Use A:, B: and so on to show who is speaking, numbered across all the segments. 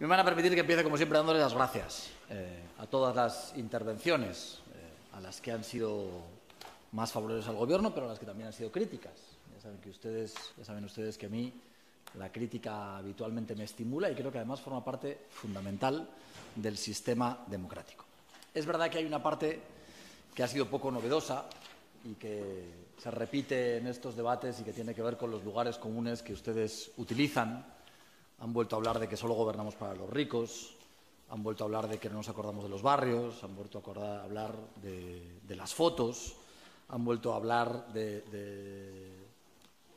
A: Me van a permitir que empiece, como siempre, dándole las gracias eh, a todas las intervenciones, eh, a las que han sido más favorables al Gobierno, pero a las que también han sido críticas. Ya saben, que ustedes, ya saben ustedes que a mí la crítica habitualmente me estimula y creo que además forma parte fundamental del sistema democrático. Es verdad que hay una parte que ha sido poco novedosa y que se repite en estos debates y que tiene que ver con los lugares comunes que ustedes utilizan han vuelto a hablar de que solo gobernamos para los ricos, han vuelto a hablar de que no nos acordamos de los barrios, han vuelto a acordar, hablar de, las fotos, han vuelto a hablar de,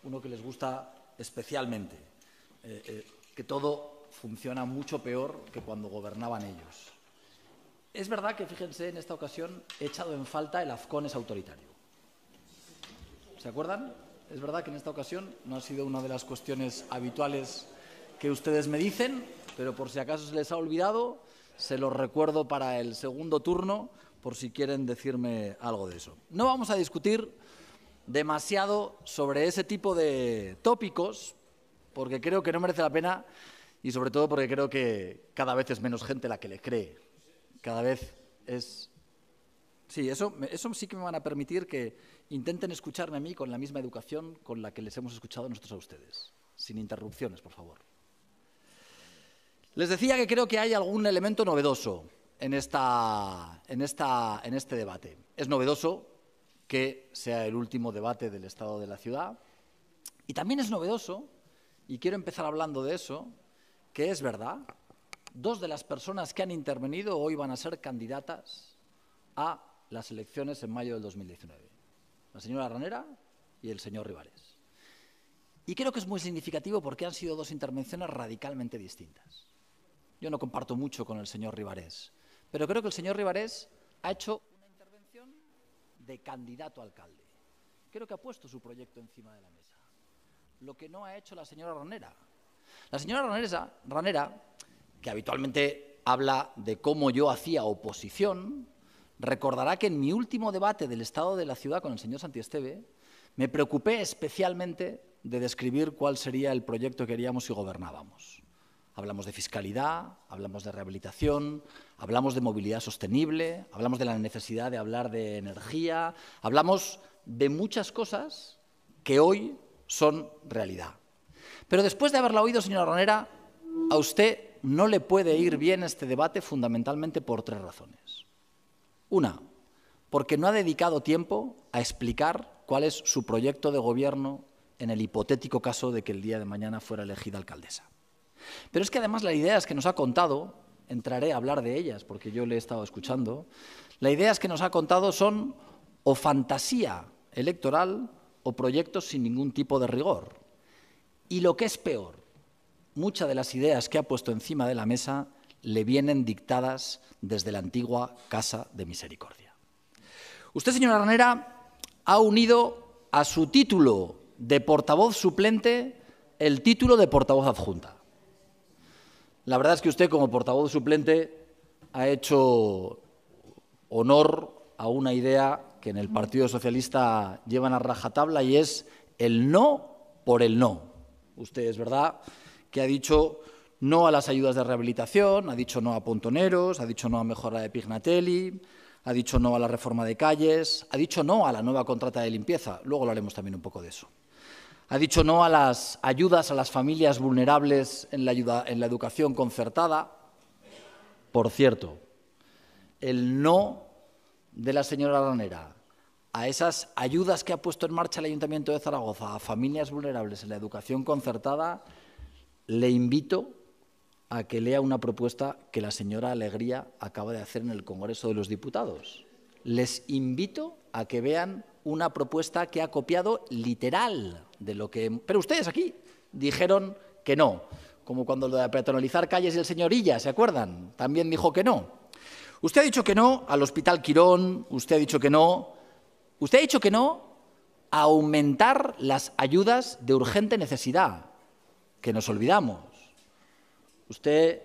A: uno que les gusta especialmente, eh, eh, que todo funciona mucho peor que cuando gobernaban ellos. Es verdad que, fíjense, en esta ocasión he echado en falta el Afcón es autoritario. ¿Se acuerdan? Es verdad que en esta ocasión no ha sido una de las cuestiones habituales que ustedes me dicen, pero por si acaso se les ha olvidado, se los recuerdo para el segundo turno, por si quieren decirme algo de eso. No vamos a discutir demasiado sobre ese tipo de tópicos, porque creo que no merece la pena y sobre todo porque creo que cada vez es menos gente la que le cree. Cada vez es... Sí, eso, eso sí que me van a permitir que intenten escucharme a mí con la misma educación con la que les hemos escuchado nosotros a ustedes, sin interrupciones, por favor. Les decía que creo que hay algún elemento novedoso en, este debate. Es novedoso que sea el último debate del Estado de la Ciudad y también es novedoso, y quiero empezar hablando de eso, que es verdad, dos de las personas que han intervenido hoy van a ser candidatas a las elecciones en mayo del 2019. La señora Ranera y el señor Rivares. Y creo que es muy significativo porque han sido dos intervenciones radicalmente distintas. Yo no comparto mucho con el señor Rivares, pero creo que el señor Rivares ha hecho una intervención de candidato alcalde. Creo que ha puesto su proyecto encima de la mesa. Lo que no ha hecho la señora Ranera. La señora Ranera, que habitualmente habla de cómo yo hacía oposición, recordará que en mi último debate del estado de la ciudad con el señor Santiesteve, me preocupé especialmente de describir cuál sería el proyecto que haríamos si gobernábamos. Hablamos de fiscalidad, hablamos de rehabilitación, hablamos de movilidad sostenible, hablamos de la necesidad de hablar de energía, hablamos de muchas cosas que hoy son realidad. Pero después de haberla oído, señora Ronera, a usted no le puede ir bien este debate fundamentalmente por tres razones. Una, porque no ha dedicado tiempo a explicar cuál es su proyecto de gobierno en el hipotético caso de que el día de mañana fuera elegida alcaldesa. Pero es que además las ideas que nos ha contado, entraré a hablar de ellas porque yo le he estado escuchando, las ideas que nos ha contado son o fantasía electoral o proyectos sin ningún tipo de rigor. Y lo que es peor, muchas de las ideas que ha puesto encima de la mesa le vienen dictadas desde la antigua Casa de Misericordia. Usted, señora Ranera, ha unido a su título de portavoz suplente el título de portavoz adjunta. La verdad es que usted, como portavoz suplente, ha hecho honor a una idea que en el Partido Socialista llevan a rajatabla y es el no por el no. Usted es verdad que ha dicho no a las ayudas de rehabilitación, ha dicho no a pontoneros, ha dicho no a mejora de Pignatelli, ha dicho no a la reforma de calles, ha dicho no a la nueva contrata de limpieza. Luego lo haremos también un poco de eso. Ha dicho no a las ayudas a las familias vulnerables en la, en la educación concertada. Por cierto, el no de la señora Ranera a esas ayudas que ha puesto en marcha el Ayuntamiento de Zaragoza a familias vulnerables en la educación concertada, le invito a que lea una propuesta que la señora Alegría acaba de hacer en el Congreso de los Diputados. Les invito a que vean una propuesta que ha copiado literal de lo que... Pero ustedes aquí dijeron que no, como cuando lo de peatonalizar calles y el señor ¿se acuerdan? También dijo que no. Usted ha dicho que no al Hospital Quirón, usted ha dicho que no, usted ha dicho que no a aumentar las ayudas de urgente necesidad, que nos olvidamos. Usted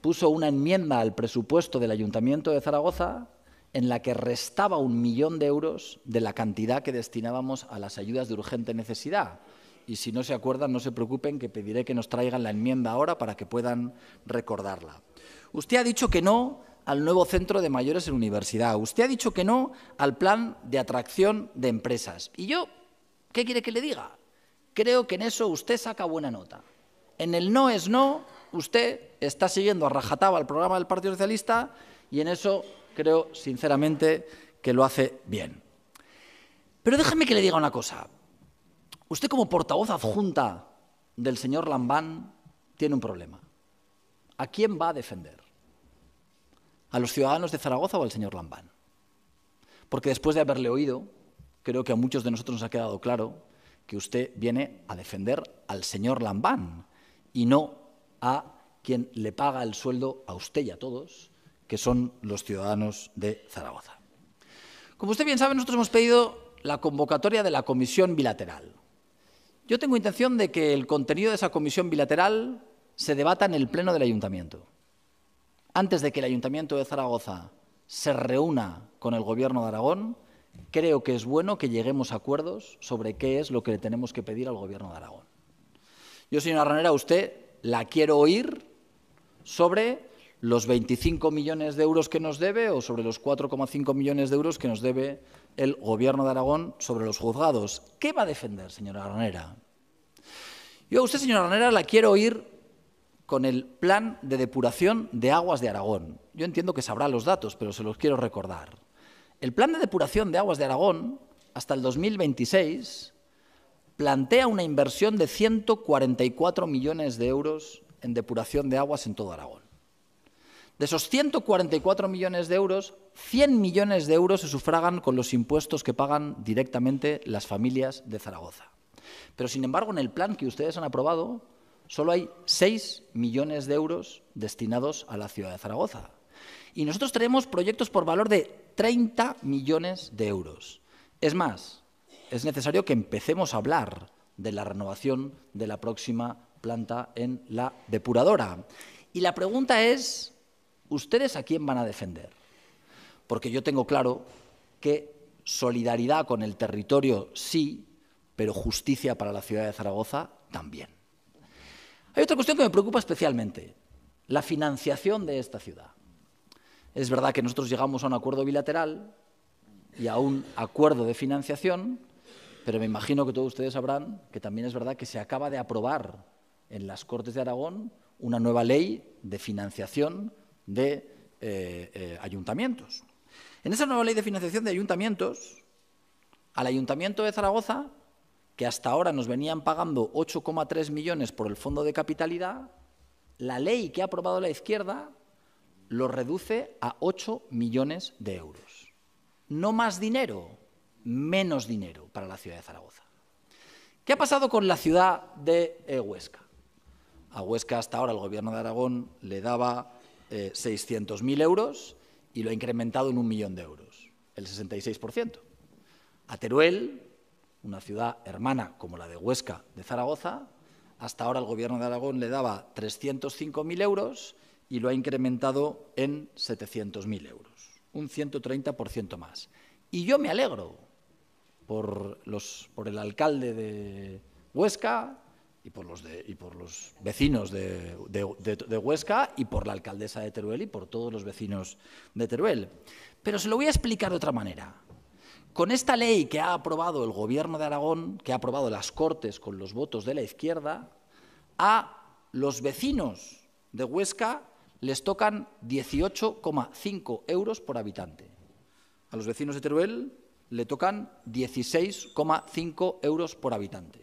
A: puso una enmienda al presupuesto del Ayuntamiento de Zaragoza en la que restaba un millón de euros de la cantidad que destinábamos a las ayudas de urgente necesidad. Y si no se acuerdan, no se preocupen, que pediré que nos traigan la enmienda ahora para que puedan recordarla. Usted ha dicho que no al nuevo centro de mayores en universidad. Usted ha dicho que no al plan de atracción de empresas. ¿Y yo qué quiere que le diga? Creo que en eso usted saca buena nota. En el no es no, usted está siguiendo a rajataba el programa del Partido Socialista y en eso creo sinceramente que lo hace bien. Pero déjeme que le diga una cosa. Usted como portavoz adjunta del señor Lambán tiene un problema. ¿A quién va a defender? ¿A los ciudadanos de Zaragoza o al señor Lambán? Porque después de haberle oído, creo que a muchos de nosotros nos ha quedado claro que usted viene a defender al señor Lambán y no a quien le paga el sueldo a usted y a todos que son los ciudadanos de Zaragoza. Como usted bien sabe, nosotros hemos pedido la convocatoria de la comisión bilateral. Yo tengo intención de que el contenido de esa comisión bilateral se debata en el Pleno del Ayuntamiento. Antes de que el Ayuntamiento de Zaragoza se reúna con el Gobierno de Aragón, creo que es bueno que lleguemos a acuerdos sobre qué es lo que le tenemos que pedir al Gobierno de Aragón. Yo, señora Ranera, usted la quiero oír sobre los 25 millones de euros que nos debe o sobre los 4,5 millones de euros que nos debe el Gobierno de Aragón sobre los juzgados. ¿Qué va a defender, señora Granera? Yo a usted, señora Granera, la quiero oír con el plan de depuración de aguas de Aragón. Yo entiendo que sabrá los datos, pero se los quiero recordar. El plan de depuración de aguas de Aragón, hasta el 2026, plantea una inversión de 144 millones de euros en depuración de aguas en todo Aragón. De esos 144 millones de euros, 100 millones de euros se sufragan con los impuestos que pagan directamente las familias de Zaragoza. Pero, sin embargo, en el plan que ustedes han aprobado, solo hay 6 millones de euros destinados a la ciudad de Zaragoza. Y nosotros tenemos proyectos por valor de 30 millones de euros. Es más, es necesario que empecemos a hablar de la renovación de la próxima planta en la depuradora. Y la pregunta es, ¿ustedes a quién van a defender? Porque yo tengo claro que solidaridad con el territorio sí, pero justicia para la ciudad de Zaragoza también. Hay otra cuestión que me preocupa especialmente, la financiación de esta ciudad. Es verdad que nosotros llegamos a un acuerdo bilateral y a un acuerdo de financiación, pero me imagino que todos ustedes sabrán que también es verdad que se acaba de aprobar en las Cortes de Aragón una nueva ley de financiación de eh, eh, ayuntamientos. En esa nueva ley de financiación de ayuntamientos, al ayuntamiento de Zaragoza, que hasta ahora nos venían pagando 8,3 millones por el fondo de capitalidad, la ley que ha aprobado la izquierda lo reduce a 8 millones de euros. No más dinero, menos dinero para la ciudad de Zaragoza. ¿Qué ha pasado con la ciudad de eh, Huesca? A Huesca hasta ahora el gobierno de Aragón le daba 600.000 eh, euros y lo ha incrementado en un millón de euros, el 66%. A Teruel, una ciudad hermana como la de Huesca de Zaragoza, hasta ahora el Gobierno de Aragón le daba 305.000 euros y lo ha incrementado en 700.000 euros, un 130% más. Y yo me alegro por, los, por el alcalde de Huesca, y por los, vecinos de, de, Huesca y por la alcaldesa de Teruel y por todos los vecinos de Teruel. Pero se lo voy a explicar de otra manera. Con esta ley que ha aprobado el Gobierno de Aragón, que ha aprobado las Cortes con los votos de la izquierda, a los vecinos de Huesca les tocan 18,5 euros por habitante. A los vecinos de Teruel le tocan 16,5 euros por habitante.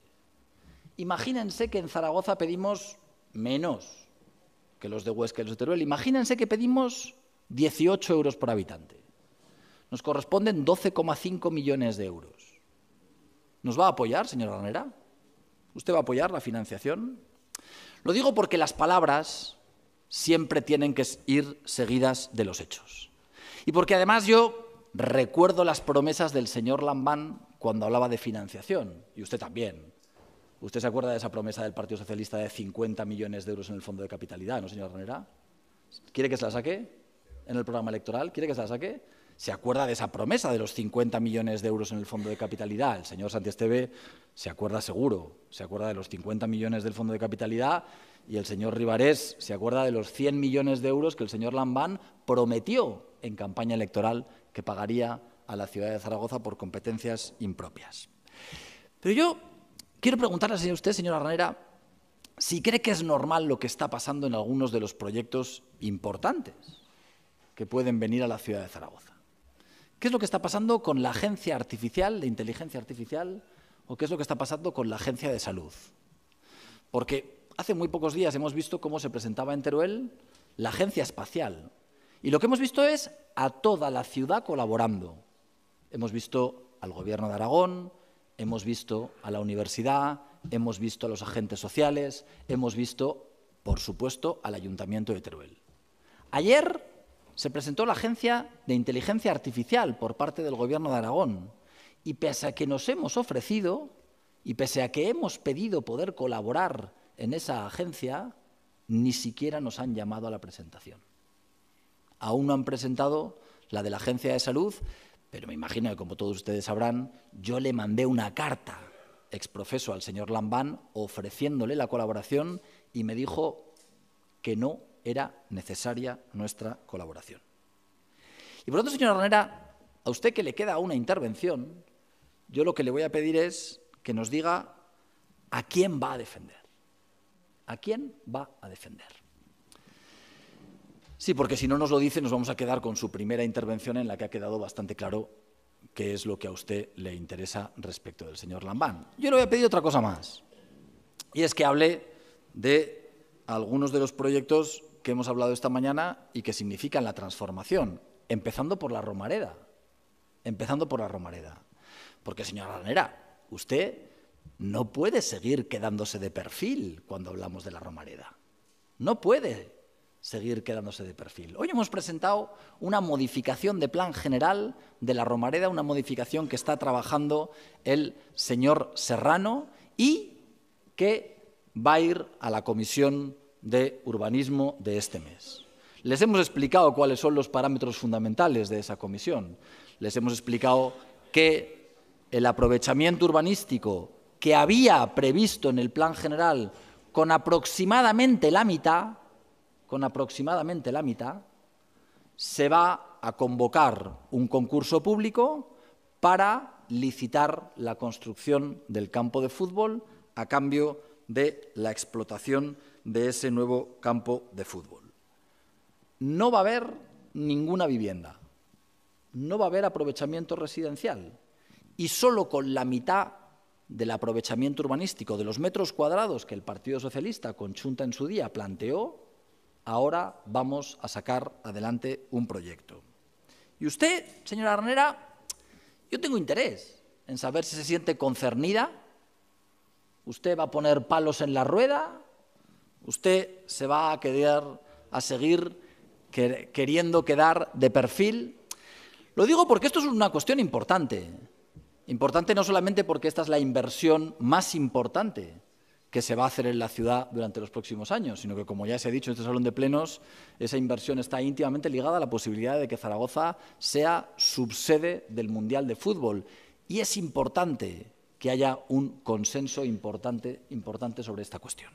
A: Imagínense que en Zaragoza pedimos menos que los de Huesca y los de Teruel. Imagínense que pedimos 18 euros por habitante. Nos corresponden 12,5 millones de euros. ¿Nos va a apoyar, señora Ranera? ¿Usted va a apoyar la financiación? Lo digo porque las palabras siempre tienen que ir seguidas de los hechos. Y porque además yo recuerdo las promesas del señor Lambán cuando hablaba de financiación, y usted también. ¿Usted se acuerda de esa promesa del Partido Socialista de 50 millones de euros en el Fondo de Capitalidad, no, señor Ranera? ¿Quiere que se la saque en el programa electoral? ¿Quiere que se la saque? ¿Se acuerda de esa promesa de los 50 millones de euros en el Fondo de Capitalidad? El señor Santiesteve se acuerda seguro. Se acuerda de los 50 millones del Fondo de Capitalidad y el señor Rivarés se acuerda de los 100 millones de euros que el señor Lambán prometió en campaña electoral que pagaría a la ciudad de Zaragoza por competencias impropias. Pero yo Quiero preguntarle a usted, señora Ranera, si cree que es normal lo que está pasando en algunos de los proyectos importantes que pueden venir a la ciudad de Zaragoza. ¿Qué es lo que está pasando con la agencia artificial, de inteligencia artificial, o qué es lo que está pasando con la agencia de salud? Porque hace muy pocos días hemos visto cómo se presentaba en Teruel la agencia espacial. Y lo que hemos visto es a toda la ciudad colaborando. Hemos visto al gobierno de Aragón, hemos visto a la universidad, hemos visto a los agentes sociales, hemos visto, por supuesto, al ayuntamiento de Teruel. Ayer se presentó la Agencia de Inteligencia Artificial por parte del Gobierno de Aragón y pese a que nos hemos ofrecido y pese a que hemos pedido poder colaborar en esa agencia, ni siquiera nos han llamado a la presentación. Aún no han presentado la de la Agencia de Salud pero me imagino que, como todos ustedes sabrán, yo le mandé una carta exprofeso al señor Lambán ofreciéndole la colaboración y me dijo que no era necesaria nuestra colaboración. Y por lo tanto, señora Ronera, a usted que le queda una intervención, yo lo que le voy a pedir es que nos diga a quién va a defender. ¿A quién va a defender? Sí, porque si no nos lo dice, nos vamos a quedar con su primera intervención en la que ha quedado bastante claro qué es lo que a usted le interesa respecto del señor Lambán. Yo le voy a pedir otra cosa más, y es que hable de algunos de los proyectos que hemos hablado esta mañana y que significan la transformación, empezando por la Romareda, empezando por la Romareda. Porque, señora Ranera, usted no puede seguir quedándose de perfil cuando hablamos de la Romareda. No puede seguir quedándose de perfil. Hoy hemos presentado una modificación de plan general de la Romareda, una modificación que está trabajando el señor Serrano y que va a ir a la Comisión de Urbanismo de este mes. Les hemos explicado cuáles son los parámetros fundamentales de esa comisión. Les hemos explicado que el aprovechamiento urbanístico que había previsto en el plan general con aproximadamente la mitad con aproximadamente la mitad, se va a convocar un concurso público para licitar la construcción del campo de fútbol a cambio de la explotación de ese nuevo campo de fútbol. No va a haber ninguna vivienda, no va a haber aprovechamiento residencial y solo con la mitad del aprovechamiento urbanístico de los metros cuadrados que el Partido Socialista con Chunta en su día planteó, ahora vamos a sacar adelante un proyecto. Y usted, señora Arnera, yo tengo interés en saber si se siente concernida. Usted va a poner palos en la rueda. Usted se va a quedar a seguir queriendo quedar de perfil. Lo digo porque esto es una cuestión importante. Importante no solamente porque esta es la inversión más importante que se va a hacer en la ciudad durante los próximos años, sino que, como ya se ha dicho en este salón de plenos, esa inversión está íntimamente ligada a la posibilidad de que Zaragoza sea subsede del Mundial de Fútbol. Y es importante que haya un consenso importante, importante sobre esta cuestión.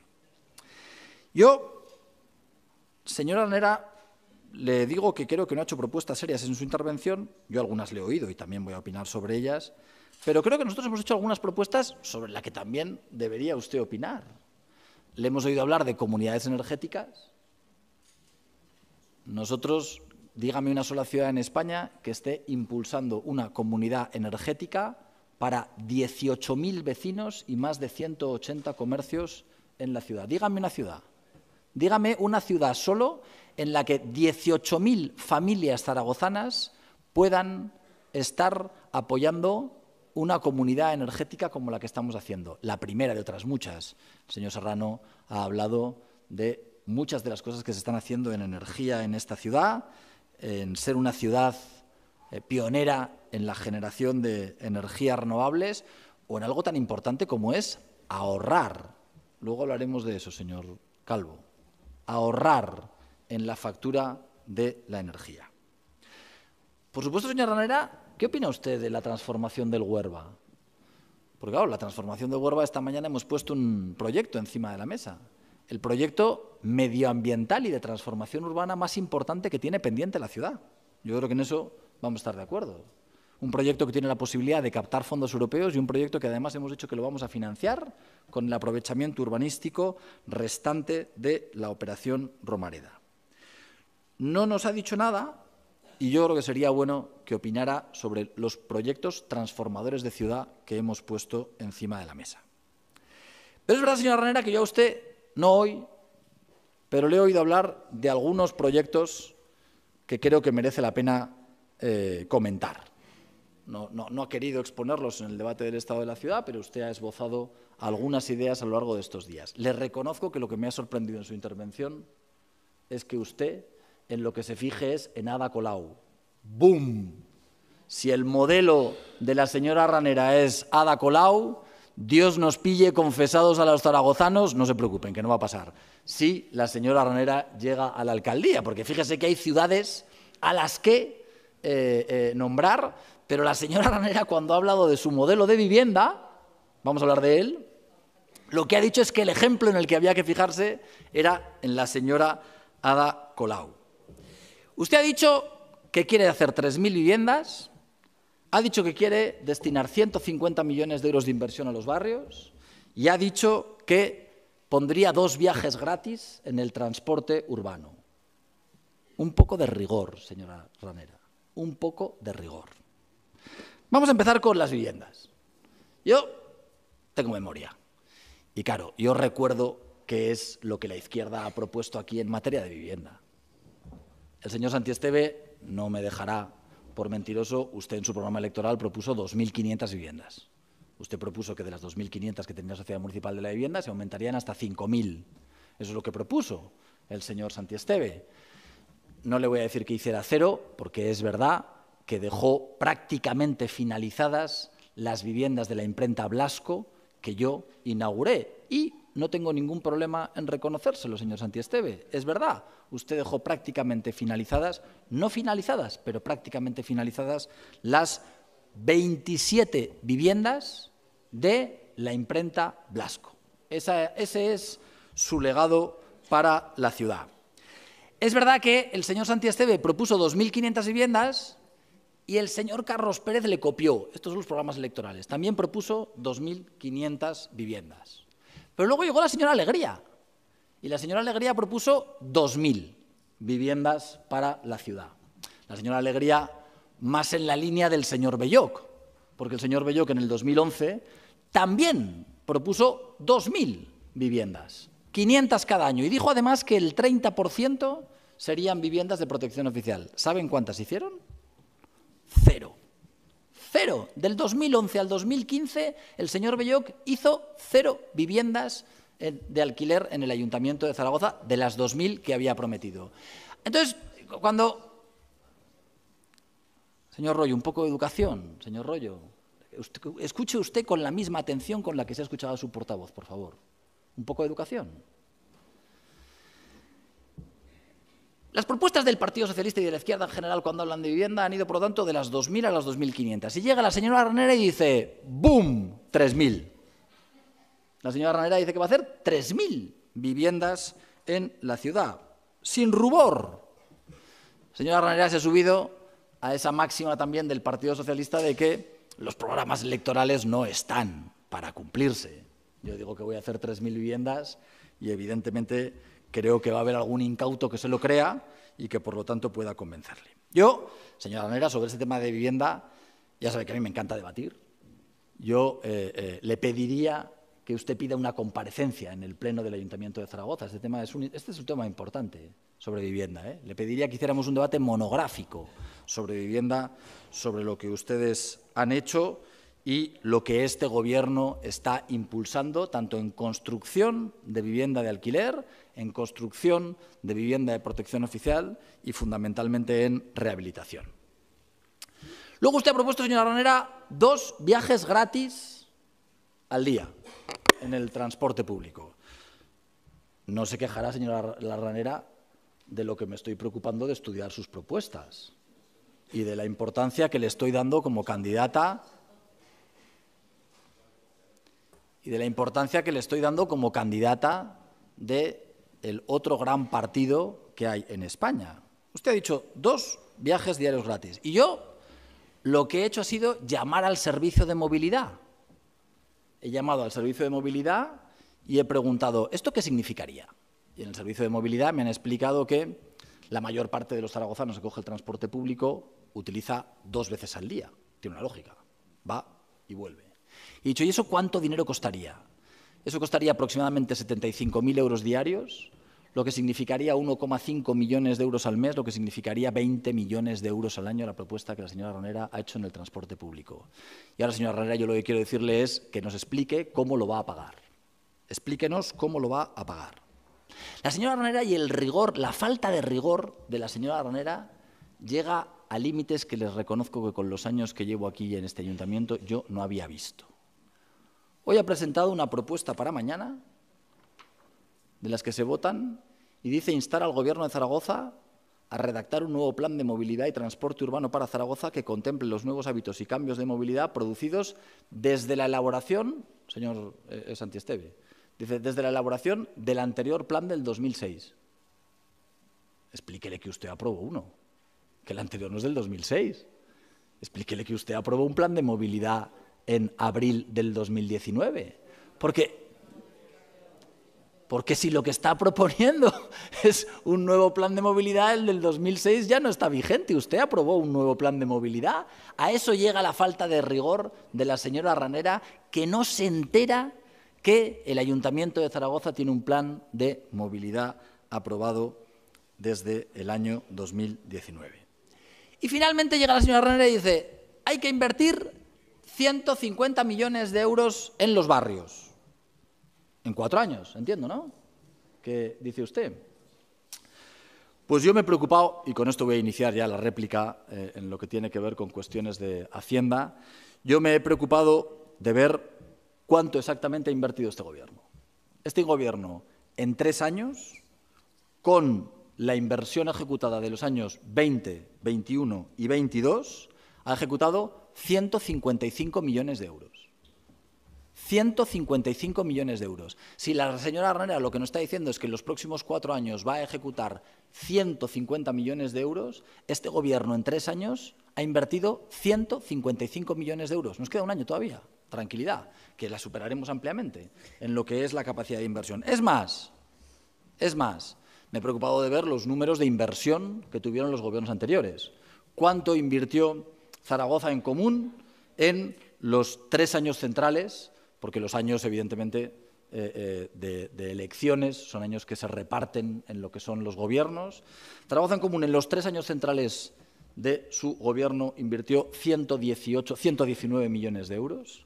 A: Yo, señora Nera, le digo que creo que no ha hecho propuestas serias en su intervención. Yo algunas le he oído y también voy a opinar sobre ellas. Pero creo que nosotros hemos hecho algunas propuestas sobre las que también debería usted opinar. Le hemos oído hablar de comunidades energéticas. Nosotros, dígame una sola ciudad en España que esté impulsando una comunidad energética para 18.000 vecinos y más de 180 comercios en la ciudad. Dígame una ciudad. Dígame una ciudad solo en la que 18.000 familias zaragozanas puedan estar apoyando una comunidad energética como la que estamos haciendo, la primera de otras muchas. El señor Serrano ha hablado de muchas de las cosas que se están haciendo en energía en esta ciudad, en ser una ciudad eh, pionera en la generación de energías renovables o en algo tan importante como es ahorrar. Luego hablaremos de eso, señor Calvo. Ahorrar en la factura de la energía. Por supuesto, señor Ranera, ¿Qué opina usted de la transformación del Huerva? Porque claro, la transformación del Huerva esta mañana hemos puesto un proyecto encima de la mesa. El proyecto medioambiental y de transformación urbana más importante que tiene pendiente la ciudad. Yo creo que en eso vamos a estar de acuerdo. Un proyecto que tiene la posibilidad de captar fondos europeos y un proyecto que además hemos dicho que lo vamos a financiar con el aprovechamiento urbanístico restante de la operación Romareda. No nos ha dicho nada y yo creo que sería bueno que opinara sobre los proyectos transformadores de ciudad que hemos puesto encima de la mesa. Pero es verdad, señora Ranera, que yo a usted, no hoy, pero le he oído hablar de algunos proyectos que creo que merece la pena eh, comentar. No, no ha querido exponerlos en el debate del Estado de la Ciudad, pero usted ha esbozado algunas ideas a lo largo de estos días. Le reconozco que lo que me ha sorprendido en su intervención es que usted en lo que se fije es en Ada Colau. ¡Boom! Si el modelo de la señora Ranera es Ada Colau, Dios nos pille confesados a los zaragozanos, no se preocupen, que no va a pasar. Si la señora Ranera llega a la alcaldía, porque fíjese que hay ciudades a las que eh, eh, nombrar, pero la señora Ranera cuando ha hablado de su modelo de vivienda, vamos a hablar de él, lo que ha dicho es que el ejemplo en el que había que fijarse era en la señora Ada Colau. Usted ha dicho que quiere hacer 3.000 viviendas, ha dicho que quiere destinar 150 millones de euros de inversión a los barrios y ha dicho que pondría dos viajes gratis en el transporte urbano. Un poco de rigor, señora Ranera, un poco de rigor. Vamos a empezar con las viviendas. Yo tengo memoria. Y claro, yo recuerdo qué es lo que la izquierda ha propuesto aquí en materia de vivienda. El señor Santiesteve no me dejará por mentiroso, usted en su programa electoral propuso 2.500 viviendas. Usted propuso que de las 2.500 que tenía la Sociedad Municipal de la Vivienda se aumentarían hasta 5.000. Eso es lo que propuso el señor Santiesteve. No le voy a decir que hiciera cero, porque es verdad que dejó prácticamente finalizadas las viviendas de la imprenta Blasco que yo inauguré. Y no tengo ningún problema en reconocérselo, señor Santiesteve. Es verdad usted dejó prácticamente finalizadas, no finalizadas, pero prácticamente finalizadas las 27 viviendas de la imprenta Blasco. ese es su legado para la ciudad. Es verdad que el señor Santi Esteve propuso 2.500 viviendas y el señor Carlos Pérez le copió. Estos son los programas electorales. También propuso 2.500 viviendas. Pero luego llegó la señora Alegría y la señora Alegría propuso 2.000 viviendas para la ciudad. La señora Alegría más en la línea del señor Belloc, porque el señor Belloc en el 2011 también propuso 2.000 viviendas, 500 cada año, y dijo además que el 30% serían viviendas de protección oficial. ¿Saben cuántas hicieron? Cero. Cero. Del 2011 al 2015, el señor Belloc hizo cero viviendas eh, de alquiler en el Ayuntamiento de Zaragoza de las 2.000 que había prometido. Entonces, cuando... Señor Rollo, un poco de educación, señor Rollo. Escuche usted con la misma atención con la que se ha escuchado su portavoz, por favor. Un poco de educación. Las propuestas del Partido Socialista y de la izquierda en general cuando hablan de vivienda han ido, por lo tanto, de las 2.000 a las 2.500. Y llega la señora Arnera y dice, ¡boom!, 3.000. La señora Ranera dice que va a hacer 3.000 viviendas en la ciudad, sin rubor. señora Ranera se ha subido a esa máxima también del Partido Socialista de que los programas electorales no están para cumplirse. Yo digo que voy a hacer 3.000 viviendas y evidentemente creo que va a haber algún incauto que se lo crea y que por lo tanto pueda convencerle. Yo, señora Ranera, sobre este tema de vivienda, ya sabe que a mí me encanta debatir. Yo eh, eh, le pediría que usted pida una comparecencia en el Pleno del Ayuntamiento de Zaragoza. Este, tema es un, este es un tema importante sobre vivienda. ¿eh? Le pediría que hiciéramos un debate monográfico sobre vivienda, sobre lo que ustedes han hecho y lo que este Gobierno está impulsando, tanto en construcción de vivienda de alquiler, en construcción de vivienda de protección oficial y, fundamentalmente, en rehabilitación. Luego usted ha propuesto, señora Ronera, dos viajes gratis al día en el transporte público. No se quejará, señora Larranera, de lo que me estoy preocupando de estudiar sus propuestas y de la importancia que le estoy dando como candidata y de la importancia que le estoy dando como candidata de el otro gran partido que hay en España. Usted ha dicho dos viajes diarios gratis y yo lo que he hecho ha sido llamar al servicio de movilidad he llamado al servicio de movilidad y he preguntado, ¿esto qué significaría? Y en el servicio de movilidad me han explicado que la mayor parte de los zaragozanos que coge el transporte público utiliza dos veces al día. Tiene una lógica. Va y vuelve. Y dicho, ¿y eso cuánto dinero costaría? Eso costaría aproximadamente 75.000 euros diarios lo que significaría 1,5 millones de euros al mes, lo que significaría 20 millones de euros al año la propuesta que la señora Ronera ha hecho en el transporte público. Y ahora, señora Ronera, yo lo que quiero decirle es que nos explique cómo lo va a pagar. Explíquenos cómo lo va a pagar. La señora Ronera y el rigor, la falta de rigor de la señora Ronera llega a límites que les reconozco que con los años que llevo aquí en este ayuntamiento yo no había visto. Hoy ha presentado una propuesta para mañana de las que se votan, y dice instar al Gobierno de Zaragoza a redactar un nuevo plan de movilidad y transporte urbano para Zaragoza que contemple los nuevos hábitos y cambios de movilidad producidos desde la elaboración, señor eh, eh, dice, desde la elaboración del anterior plan del 2006. Explíquele que usted aprobó uno, que el anterior no es del 2006. Explíquele que usted aprobó un plan de movilidad en abril del 2019. Porque porque si lo que está proponiendo es un nuevo plan de movilidad, el del 2006 ya no está vigente. Usted aprobó un nuevo plan de movilidad. A eso llega la falta de rigor de la señora Ranera, que no se entera que el Ayuntamiento de Zaragoza tiene un plan de movilidad aprobado desde el año 2019. Y finalmente llega la señora Ranera y dice, hay que invertir 150 millones de euros en los barrios. En cuatro años, entiendo, ¿no? ¿Qué dice usted? Pues yo me he preocupado, y con esto voy a iniciar ya la réplica eh, en lo que tiene que ver con cuestiones de Hacienda, yo me he preocupado de ver cuánto exactamente ha invertido este gobierno. Este gobierno, en tres años, con la inversión ejecutada de los años 20, 21 y 22, ha ejecutado 155 millones de euros. 155 millones de euros. Si la señora Arnera lo que nos está diciendo es que en los próximos cuatro años va a ejecutar 150 millones de euros, este gobierno en tres años ha invertido 155 millones de euros. Nos queda un año todavía. Tranquilidad, que la superaremos ampliamente en lo que es la capacidad de inversión. Es más, es más, me he preocupado de ver los números de inversión que tuvieron los gobiernos anteriores. ¿Cuánto invirtió Zaragoza en común en los tres años centrales porque los años, evidentemente, eh, eh, de, elecciones, son años que se reparten en lo que son los gobiernos. ...Trabajo en Común en los tres años centrales de su gobierno invirtió 118, 119 millones de euros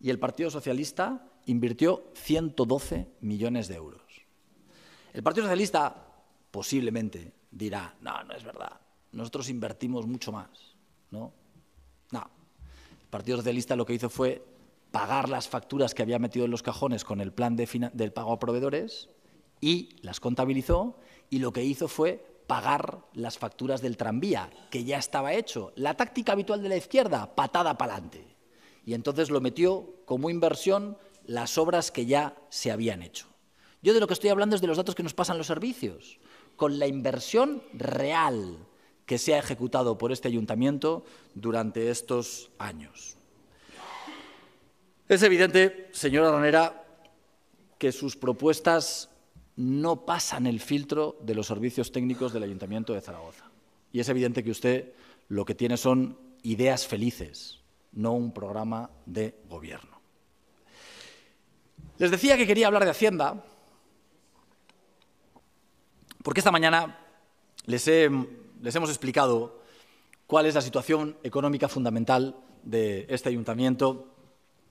A: y el Partido Socialista invirtió 112 millones de euros. El Partido Socialista posiblemente dirá, no, no es verdad, nosotros invertimos mucho más. No, no. El Partido Socialista lo que hizo fue pagar las facturas que había metido en los cajones con el plan de del pago a proveedores y las contabilizó y lo que hizo fue pagar las facturas del tranvía, que ya estaba hecho. La táctica habitual de la izquierda, patada para adelante. Y entonces lo metió como inversión las obras que ya se habían hecho. Yo de lo que estoy hablando es de los datos que nos pasan los servicios, con la inversión real que se ha ejecutado por este ayuntamiento durante estos años. Es evidente, señora Ranera, que sus propuestas no pasan el filtro de los servicios técnicos del Ayuntamiento de Zaragoza. Y es evidente que usted lo que tiene son ideas felices, no un programa de gobierno. Les decía que quería hablar de Hacienda, porque esta mañana les, les hemos explicado cuál es la situación económica fundamental de este ayuntamiento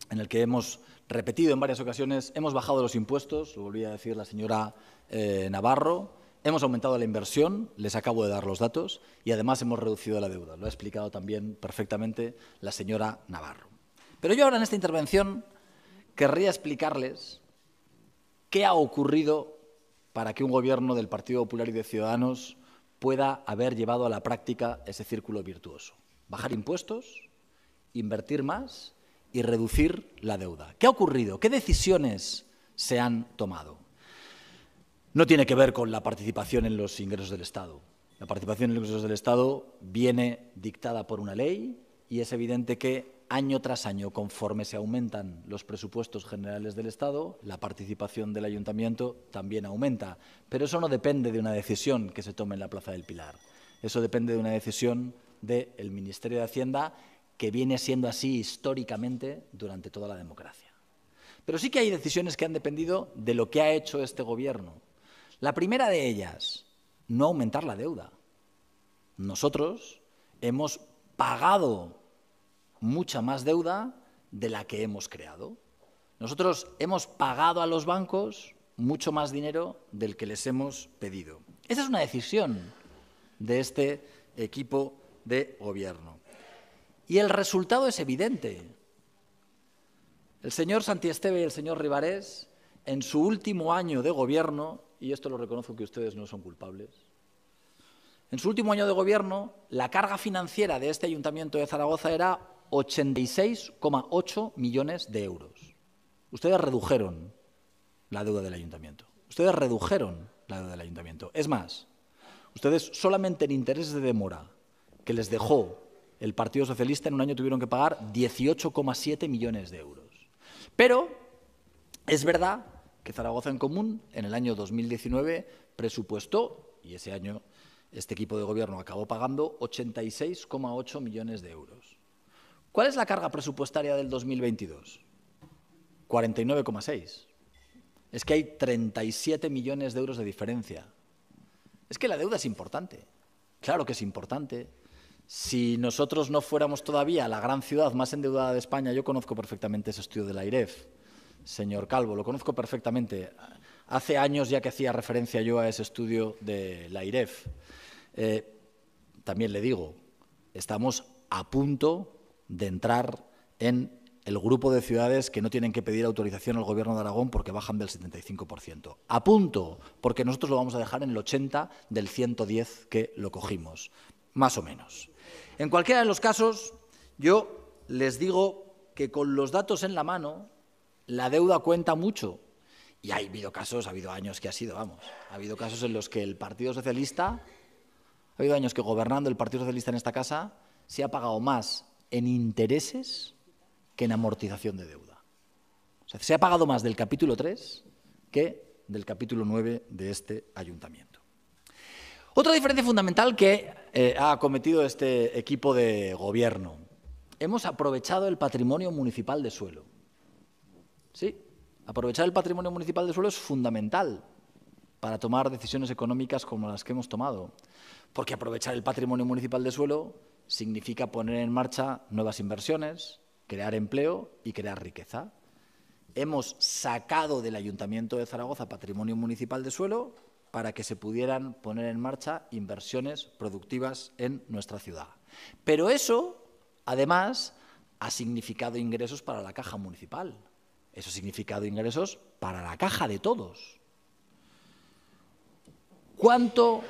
A: en el que hemos repetido en varias ocasiones, hemos bajado los impuestos, lo volvía a decir la señora eh, Navarro, hemos aumentado la inversión, les acabo de dar los datos, y además hemos reducido la deuda. Lo ha explicado también perfectamente la señora Navarro. Pero yo ahora en esta intervención querría explicarles qué ha ocurrido para que un gobierno del Partido Popular y de Ciudadanos pueda haber llevado a la práctica ese círculo virtuoso. Bajar impuestos, invertir más y reducir la deuda. ¿Qué ha ocurrido? ¿Qué decisiones se han tomado? No tiene que ver con la participación en los ingresos del Estado. La participación en los ingresos del Estado viene dictada por una ley y es evidente que año tras año, conforme se aumentan los presupuestos generales del Estado, la participación del ayuntamiento también aumenta. Pero eso no depende de una decisión que se tome en la Plaza del Pilar. Eso depende de una decisión del Ministerio de Hacienda que viene siendo así históricamente durante toda la democracia. Pero sí que hay decisiones que han dependido de lo que ha hecho este gobierno. La primera de ellas, no aumentar la deuda. Nosotros hemos pagado mucha más deuda de la que hemos creado. Nosotros hemos pagado a los bancos mucho más dinero del que les hemos pedido. Esa es una decisión de este equipo de gobierno. Y el resultado es evidente. El señor Santiesteve y el señor Ribarés, en su último año de gobierno, y esto lo reconozco que ustedes no son culpables, en su último año de gobierno, la carga financiera de este ayuntamiento de Zaragoza era 86,8 millones de euros. Ustedes redujeron la deuda del ayuntamiento. Ustedes redujeron la deuda del ayuntamiento. Es más, ustedes solamente en intereses de demora que les dejó el Partido Socialista en un año tuvieron que pagar 18,7 millones de euros. Pero es verdad que Zaragoza en Común en el año 2019 presupuestó, y ese año este equipo de gobierno acabó pagando 86,8 millones de euros. ¿Cuál es la carga presupuestaria del 2022? 49,6. Es que hay 37 millones de euros de diferencia. Es que la deuda es importante. Claro que es importante. Si nosotros no fuéramos todavía la gran ciudad más endeudada de España, yo conozco perfectamente ese estudio de la IREF, señor Calvo, lo conozco perfectamente. Hace años ya que hacía referencia yo a ese estudio de la IREF. Eh, también le digo, estamos a punto de entrar en el grupo de ciudades que no tienen que pedir autorización al Gobierno de Aragón porque bajan del 75%. A punto, porque nosotros lo vamos a dejar en el 80 del 110 que lo cogimos, más o menos. En cualquiera de los casos, yo les digo que con los datos en la mano, la deuda cuenta mucho. Y ha habido casos, ha habido años que ha sido, vamos, ha habido casos en los que el Partido Socialista, ha habido años que gobernando el Partido Socialista en esta casa, se ha pagado más en intereses que en amortización de deuda. O sea, se ha pagado más del capítulo 3 que del capítulo 9 de este ayuntamiento. Otra diferencia fundamental que eh, ha acometido este equipo de gobierno. Hemos aprovechado el patrimonio municipal de suelo. Sí, aprovechar el patrimonio municipal de suelo es fundamental para tomar decisiones económicas como las que hemos tomado. Porque aprovechar el patrimonio municipal de suelo significa poner en marcha nuevas inversiones, crear empleo y crear riqueza. Hemos sacado del Ayuntamiento de Zaragoza patrimonio municipal de suelo para que se pudieran poner en marcha inversiones productivas en nuestra ciudad. Pero eso, además, ha significado ingresos para la caja municipal. Eso ha significado ingresos para la caja de todos. ¿Cuánto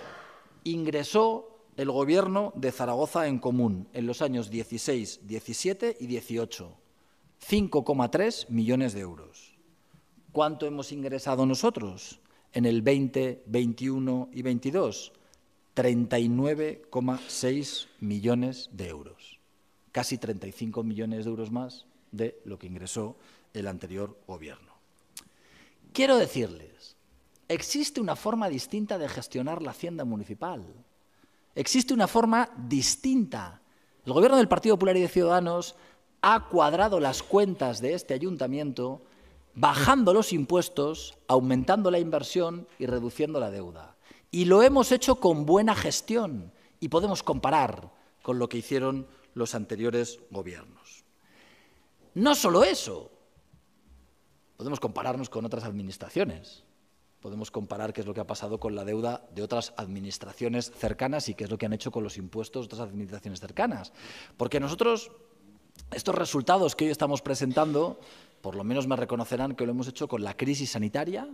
A: ingresó el gobierno de Zaragoza en común en los años 16, 17 y 18? 5,3 millones de euros. ¿Cuánto hemos ingresado nosotros? en el 20, 21 y 22, 39,6 millones de euros, casi 35 millones de euros más de lo que ingresó el anterior gobierno. Quiero decirles, existe una forma distinta de gestionar la hacienda municipal. Existe una forma distinta. El gobierno del Partido Popular y de Ciudadanos ha cuadrado las cuentas de este ayuntamiento bajando los impuestos, aumentando la inversión y reduciendo la deuda. Y lo hemos hecho con buena gestión y podemos comparar con lo que hicieron los anteriores gobiernos. No solo eso, podemos compararnos con otras administraciones, podemos comparar qué es lo que ha pasado con la deuda de otras administraciones cercanas y qué es lo que han hecho con los impuestos de otras administraciones cercanas. Porque nosotros, estos resultados que hoy estamos presentando, por lo menos me reconocerán que lo hemos hecho con la crisis sanitaria,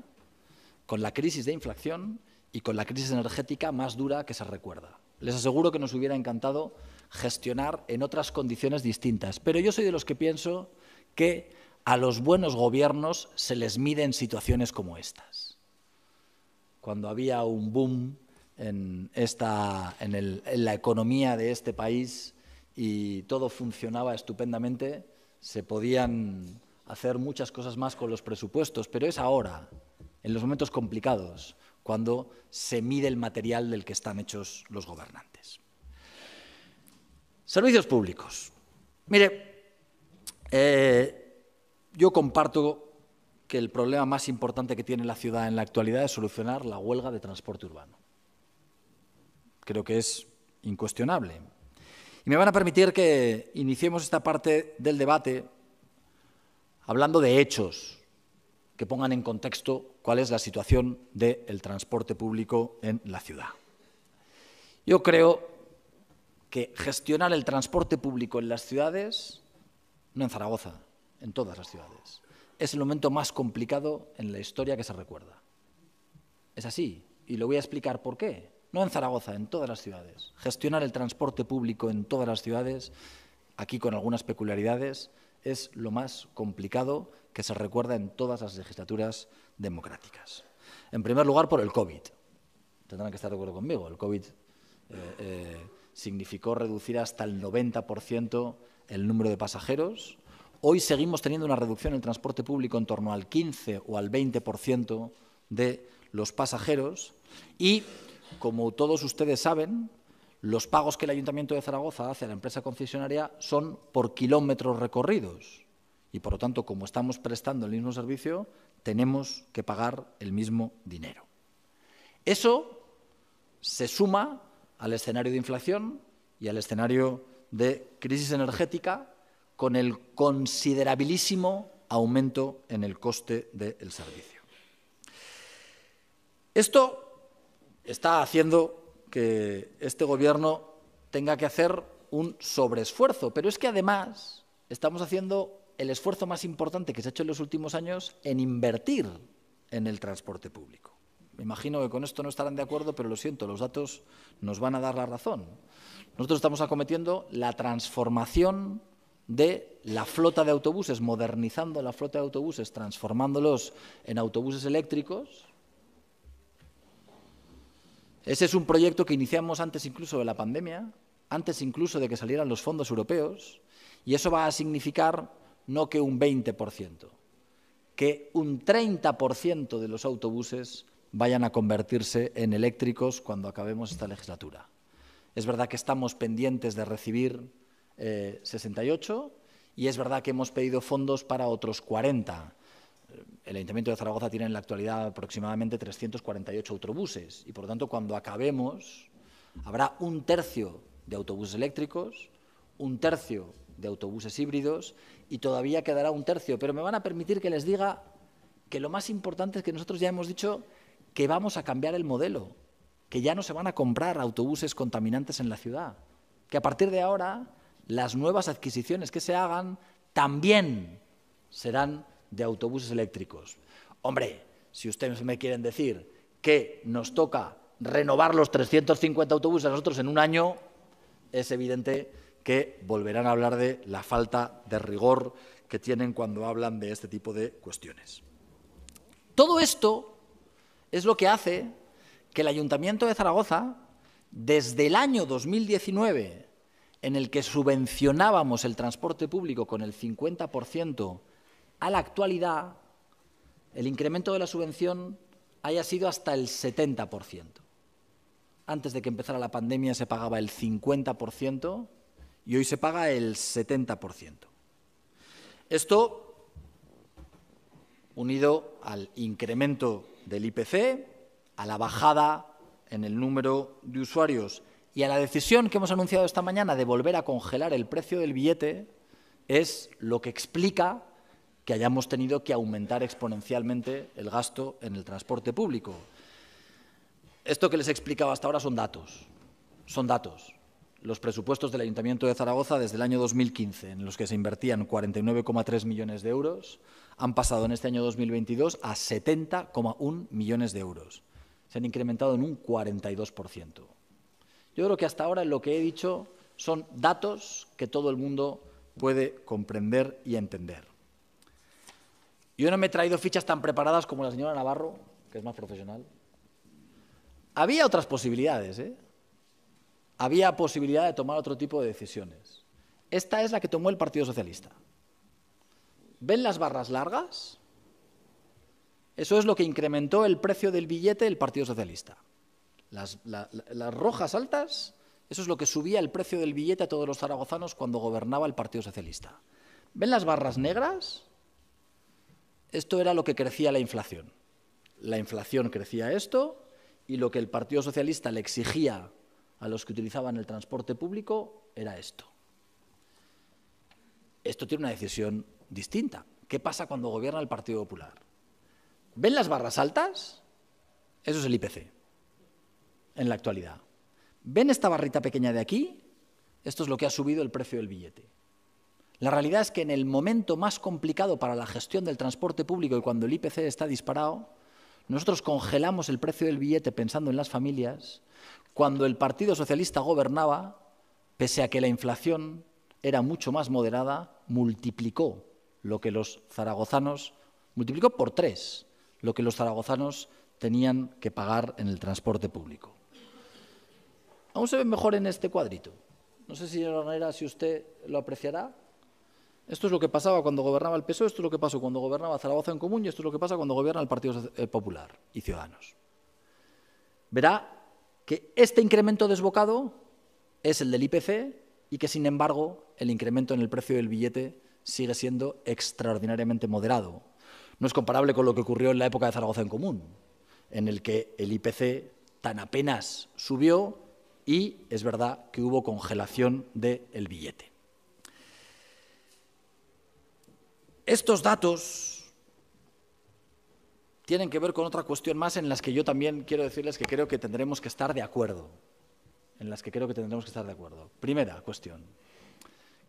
A: con la crisis de inflación y con la crisis energética más dura que se recuerda. Les aseguro que nos hubiera encantado gestionar en otras condiciones distintas, pero yo soy de los que pienso que a los buenos gobiernos se les mide en situaciones como estas. Cuando había un boom en, esta, en, en la economía de este país y todo funcionaba estupendamente, se podían hacer muchas cosas más con los presupuestos, pero es ahora, en los momentos complicados, cuando se mide el material del que están hechos los gobernantes. Servicios públicos. Mire, eh, yo comparto que el problema más importante que tiene la ciudad en la actualidad es solucionar la huelga de transporte urbano. Creo que es incuestionable. Y me van a permitir que iniciemos esta parte del debate hablando de hechos que pongan en contexto cuál es la situación del transporte público en la ciudad. Yo creo que gestionar el transporte público en las ciudades, no en Zaragoza, en todas las ciudades, es el momento más complicado en la historia que se recuerda. Es así, y lo voy a explicar por qué. No en Zaragoza, en todas las ciudades. Gestionar el transporte público en todas las ciudades, aquí con algunas peculiaridades, es lo más complicado que se recuerda en todas las legislaturas democráticas. En primer lugar, por el COVID. Tendrán que estar de acuerdo conmigo. El COVID eh, eh, significó reducir hasta el 90% el número de pasajeros. Hoy seguimos teniendo una reducción en el transporte público en torno al 15 o al 20% de los pasajeros. Y, como todos ustedes saben, los pagos que el Ayuntamiento de Zaragoza hace a la empresa concesionaria son por kilómetros recorridos y, por lo tanto, como estamos prestando el mismo servicio, tenemos que pagar el mismo dinero. Eso se suma al escenario de inflación y al escenario de crisis energética con el considerabilísimo aumento en el coste del servicio. Esto está haciendo que este gobierno tenga que hacer un sobreesfuerzo, pero es que además estamos haciendo el esfuerzo más importante que se ha hecho en los últimos años en invertir en el transporte público. Me imagino que con esto no estarán de acuerdo, pero lo siento, los datos nos van a dar la razón. Nosotros estamos acometiendo la transformación de la flota de autobuses, modernizando la flota de autobuses, transformándolos en autobuses eléctricos, ese es un proyecto que iniciamos antes incluso de la pandemia, antes incluso de que salieran los fondos europeos, y eso va a significar no que un 20%, que un 30% de los autobuses vayan a convertirse en eléctricos cuando acabemos esta legislatura. Es verdad que estamos pendientes de recibir 68 eh, y es verdad que hemos pedido fondos para otros 40 el Ayuntamiento de Zaragoza tiene en la actualidad aproximadamente 348 autobuses y, por lo tanto, cuando acabemos, habrá un tercio de autobuses eléctricos, un tercio de autobuses híbridos y todavía quedará un tercio. Pero me van a permitir que les diga que lo más importante es que nosotros ya hemos dicho que vamos a cambiar el modelo, que ya no se van a comprar autobuses contaminantes en la ciudad, que a partir de ahora las nuevas adquisiciones que se hagan también serán de autobuses eléctricos. Hombre, si ustedes me quieren decir que nos toca renovar los 350 autobuses a nosotros en un año, es evidente que volverán a hablar de la falta de rigor que tienen cuando hablan de este tipo de cuestiones. Todo esto es lo que hace que el Ayuntamiento de Zaragoza, desde el año 2019, en el que subvencionábamos el transporte público con el 50% a la actualidad el incremento de la subvención haya sido hasta el 70%. Antes de que empezara la pandemia se pagaba el 50% y hoy se paga el 70%. Esto, unido al incremento del IPC, a la bajada en el número de usuarios y a la decisión que hemos anunciado esta mañana de volver a congelar el precio del billete, es lo que explica que hayamos tenido que aumentar exponencialmente el gasto en el transporte público. Esto que les he explicado hasta ahora son datos, son datos. Los presupuestos del Ayuntamiento de Zaragoza desde el año 2015, en los que se invertían 49,3 millones de euros, han pasado en este año 2022 a 70,1 millones de euros. Se han incrementado en un 42%. Yo creo que hasta ahora lo que he dicho son datos que todo el mundo puede comprender y entender. Yo no me he traído fichas tan preparadas como la señora Navarro, que es más profesional. Había otras posibilidades, ¿eh? Había posibilidad de tomar otro tipo de decisiones. Esta es la que tomó el Partido Socialista. ¿Ven las barras largas? Eso es lo que incrementó el precio del billete del Partido Socialista. Las, las, rojas altas, eso es lo que subía el precio del billete a todos los zaragozanos cuando gobernaba el Partido Socialista. ¿Ven las barras negras? Esto era lo que crecía la inflación. La inflación crecía esto y lo que el Partido Socialista le exigía a los que utilizaban el transporte público era esto. Esto tiene una decisión distinta. ¿Qué pasa cuando gobierna el Partido Popular? ¿Ven las barras altas? Eso es el IPC en la actualidad. ¿Ven esta barrita pequeña de aquí? Esto es lo que ha subido el precio del billete. La realidad es que en el momento más complicado para la gestión del transporte público y cuando el IPC está disparado, nosotros congelamos el precio del billete pensando en las familias. Cuando el Partido Socialista gobernaba, pese a que la inflación era mucho más moderada, multiplicó lo que los zaragozanos, multiplicó por tres lo que los zaragozanos tenían que pagar en el transporte público. Aún se ve mejor en este cuadrito. No sé, señora Ranera, si usted lo apreciará. Esto es lo que pasaba cuando gobernaba el PSOE, esto es lo que pasó cuando gobernaba Zaragoza en Común y esto es lo que pasa cuando gobierna el Partido eh, Popular y Ciudadanos. Verá que este incremento desbocado es el del IPC y que, sin embargo, el incremento en el precio del billete sigue siendo extraordinariamente moderado. No es comparable con lo que ocurrió en la época de Zaragoza en Común, en el que el IPC tan apenas subió y es verdad que hubo congelación del billete. Estos datos tienen que ver con otra cuestión más en las que yo también quiero decirles que creo que tendremos que estar de acuerdo. En las que creo que tendremos que estar de acuerdo. Primera cuestión.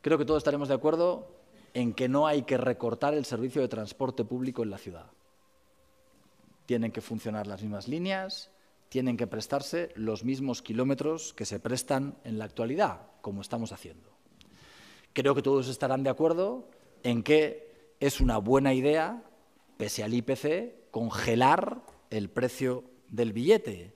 A: Creo que todos estaremos de acuerdo en que no hay que recortar el servicio de transporte público en la ciudad. Tienen que funcionar las mismas líneas, tienen que prestarse los mismos kilómetros que se prestan en la actualidad, como estamos haciendo. Creo que todos estarán de acuerdo en que es una buena idea, pese al IPC, congelar el precio del billete.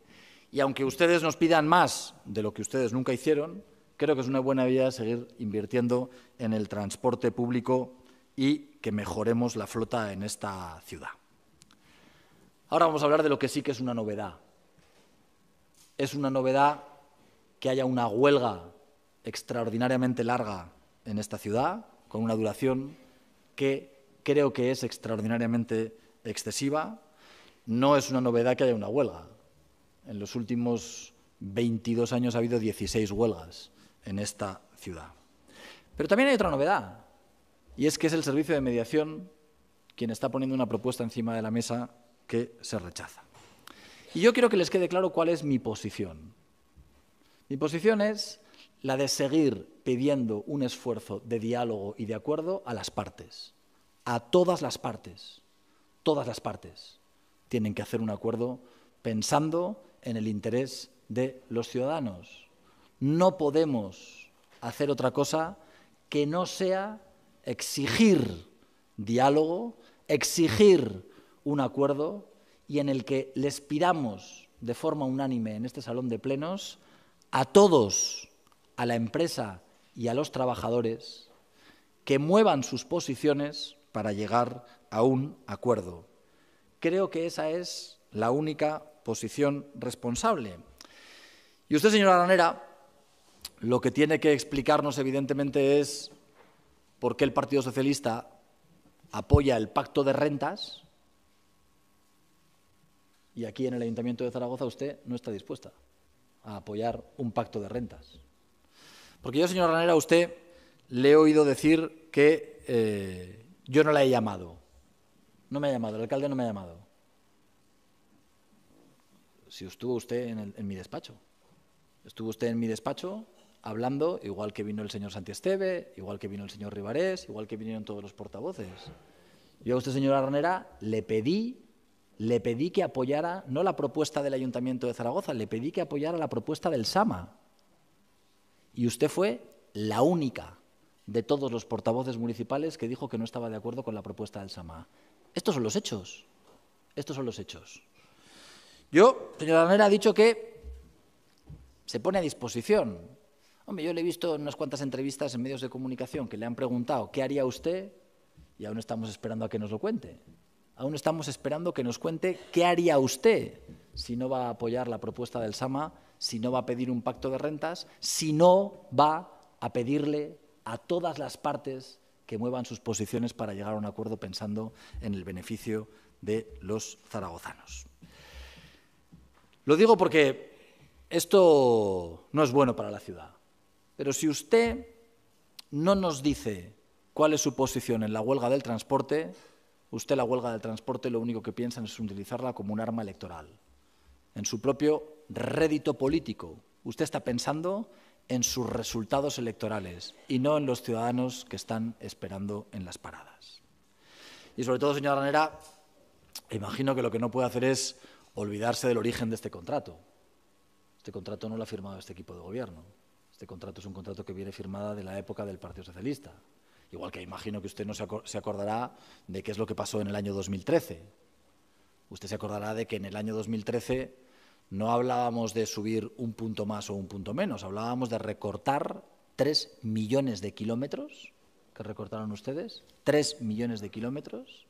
A: Y aunque ustedes nos pidan más de lo que ustedes nunca hicieron, creo que es una buena idea seguir invirtiendo en el transporte público y que mejoremos la flota en esta ciudad. Ahora vamos a hablar de lo que sí que es una novedad. Es una novedad que haya una huelga extraordinariamente larga en esta ciudad, con una duración que creo que es extraordinariamente excesiva. No es una novedad que haya una huelga. En los últimos 22 años ha habido 16 huelgas en esta ciudad. Pero también hay otra novedad, y es que es el servicio de mediación quien está poniendo una propuesta encima de la mesa que se rechaza. Y yo quiero que les quede claro cuál es mi posición. Mi posición es la de seguir pidiendo un esfuerzo de diálogo y de acuerdo a las partes a todas las partes. Todas las partes tienen que hacer un acuerdo pensando en el interés de los ciudadanos. No podemos hacer otra cosa que no sea exigir diálogo, exigir un acuerdo y en el que les pidamos de forma unánime en este salón de plenos a todos, a la empresa y a los trabajadores, que muevan sus posiciones para llegar a un acuerdo. Creo que esa es la única posición responsable. Y usted, señora Aranera, lo que tiene que explicarnos evidentemente es por qué el Partido Socialista apoya el pacto de rentas y aquí en el Ayuntamiento de Zaragoza usted no está dispuesta a apoyar un pacto de rentas. Porque yo, señora Aranera, a usted le he oído decir que eh, yo no la he llamado. No me ha llamado, el alcalde no me ha llamado. Si estuvo usted en, mi despacho. Estuvo usted en mi despacho hablando, igual que vino el señor Santiesteve, igual que vino el señor Rivarés, igual que vinieron todos los portavoces. Yo a usted, señora Ranera, le pedí, le pedí que apoyara no la propuesta del Ayuntamiento de Zaragoza, le pedí que apoyara la propuesta del SAMA. Y usted fue la única de todos los portavoces municipales que dijo que no estaba de acuerdo con la propuesta del SAMA. Estos son los hechos. Estos son los hechos. Yo, señora manera ha dicho que se pone a disposición. Hombre, yo le he visto en unas cuantas entrevistas en medios de comunicación que le han preguntado qué haría usted y aún estamos esperando a que nos lo cuente. Aún estamos esperando que nos cuente qué haría usted si no va a apoyar la propuesta del SAMA, si no va a pedir un pacto de rentas, si no va a pedirle a todas las partes que muevan sus posiciones para llegar a un acuerdo pensando en el beneficio de los zaragozanos. Lo digo porque esto no es bueno para la ciudad, pero si usted no nos dice cuál es su posición en la huelga del transporte, usted la huelga del transporte lo único que piensa es utilizarla como un arma electoral, en su propio rédito político. Usted está pensando en sus resultados electorales y no en los ciudadanos que están esperando en las paradas. Y sobre todo, señora Ranera, imagino que lo que no puede hacer es olvidarse del origen de este contrato. Este contrato no lo ha firmado este equipo de gobierno. Este contrato es un contrato que viene firmado de la época del Partido Socialista. Igual que imagino que usted no se acordará de qué es lo que pasó en el año 2013. Usted se acordará de que en el año 2013 no hablábamos de subir un punto más o un punto menos, hablábamos de recortar tres millones de kilómetros que recortaron ustedes, Tres millones de kilómetros.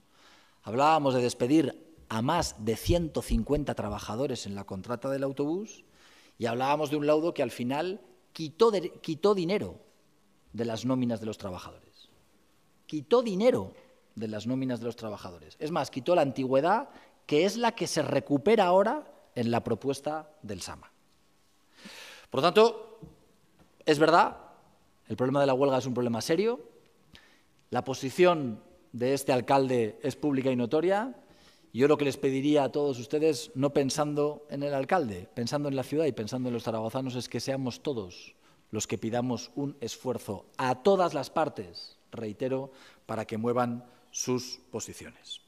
A: Hablábamos de despedir a más de 150 trabajadores en la contrata del autobús y hablábamos de un laudo que al final quitó, quitó dinero de las nóminas de los trabajadores. Quitó dinero de las nóminas de los trabajadores. Es más, quitó la antigüedad, que es la que se recupera ahora en la propuesta del SAMA. Por lo tanto, es verdad, el problema de la huelga es un problema serio, la posición de este alcalde es pública y notoria, yo lo que les pediría a todos ustedes, no pensando en el alcalde, pensando en la ciudad y pensando en los zaragozanos, es que seamos todos los que pidamos un esfuerzo a todas las partes, reitero, para que muevan sus posiciones.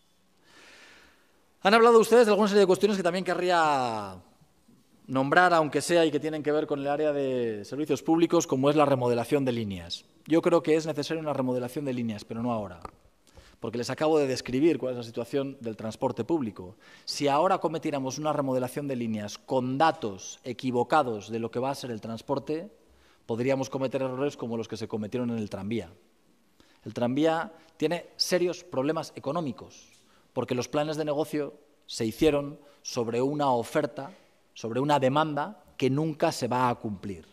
A: Han hablado ustedes de alguna serie de cuestiones que también querría nombrar, aunque sea y que tienen que ver con el área de servicios públicos, como es la remodelación de líneas. Yo creo que es necesaria una remodelación de líneas, pero no ahora, porque les acabo de describir cuál es la situación del transporte público. Si ahora cometiéramos una remodelación de líneas con datos equivocados de lo que va a ser el transporte, podríamos cometer errores como los que se cometieron en el tranvía. El tranvía tiene serios problemas económicos porque los planes de negocio se hicieron sobre una oferta, sobre una demanda que nunca se va a cumplir.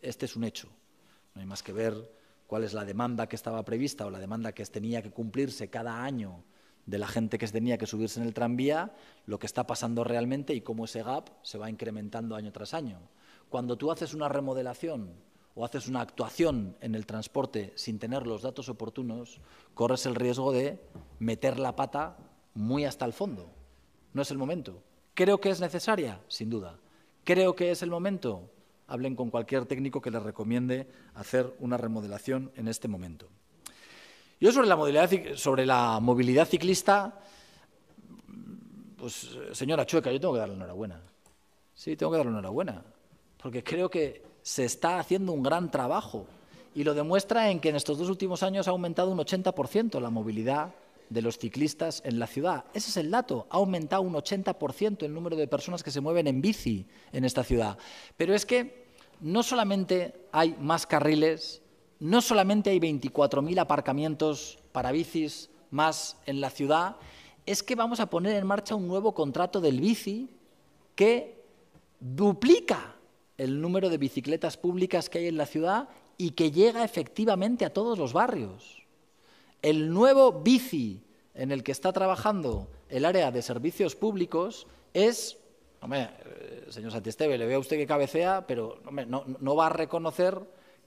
A: Este es un hecho. No hay más que ver cuál es la demanda que estaba prevista o la demanda que tenía que cumplirse cada año de la gente que tenía que subirse en el tranvía, lo que está pasando realmente y cómo ese gap se va incrementando año tras año. Cuando tú haces una remodelación o haces una actuación en el transporte sin tener los datos oportunos, corres el riesgo de meter la pata muy hasta el fondo. No es el momento. ¿Creo que es necesaria? Sin duda. ¿Creo que es el momento? Hablen con cualquier técnico que les recomiende hacer una remodelación en este momento. Yo sobre la movilidad, sobre la movilidad ciclista, pues señora Chueca, yo tengo que darle enhorabuena. Sí, tengo que darle enhorabuena. Porque creo que se está haciendo un gran trabajo y lo demuestra en que en estos dos últimos años ha aumentado un 80% la movilidad de los ciclistas en la ciudad. Ese es el dato, ha aumentado un 80% el número de personas que se mueven en bici en esta ciudad. Pero es que no solamente hay más carriles, no solamente hay 24.000 aparcamientos para bicis más en la ciudad, es que vamos a poner en marcha un nuevo contrato del bici que duplica el número de bicicletas públicas que hay en la ciudad y que llega efectivamente a todos los barrios. El nuevo bici en el que está trabajando el área de servicios públicos es, hombre, eh, señor Santisteve, le veo a usted que cabecea, pero no, va a reconocer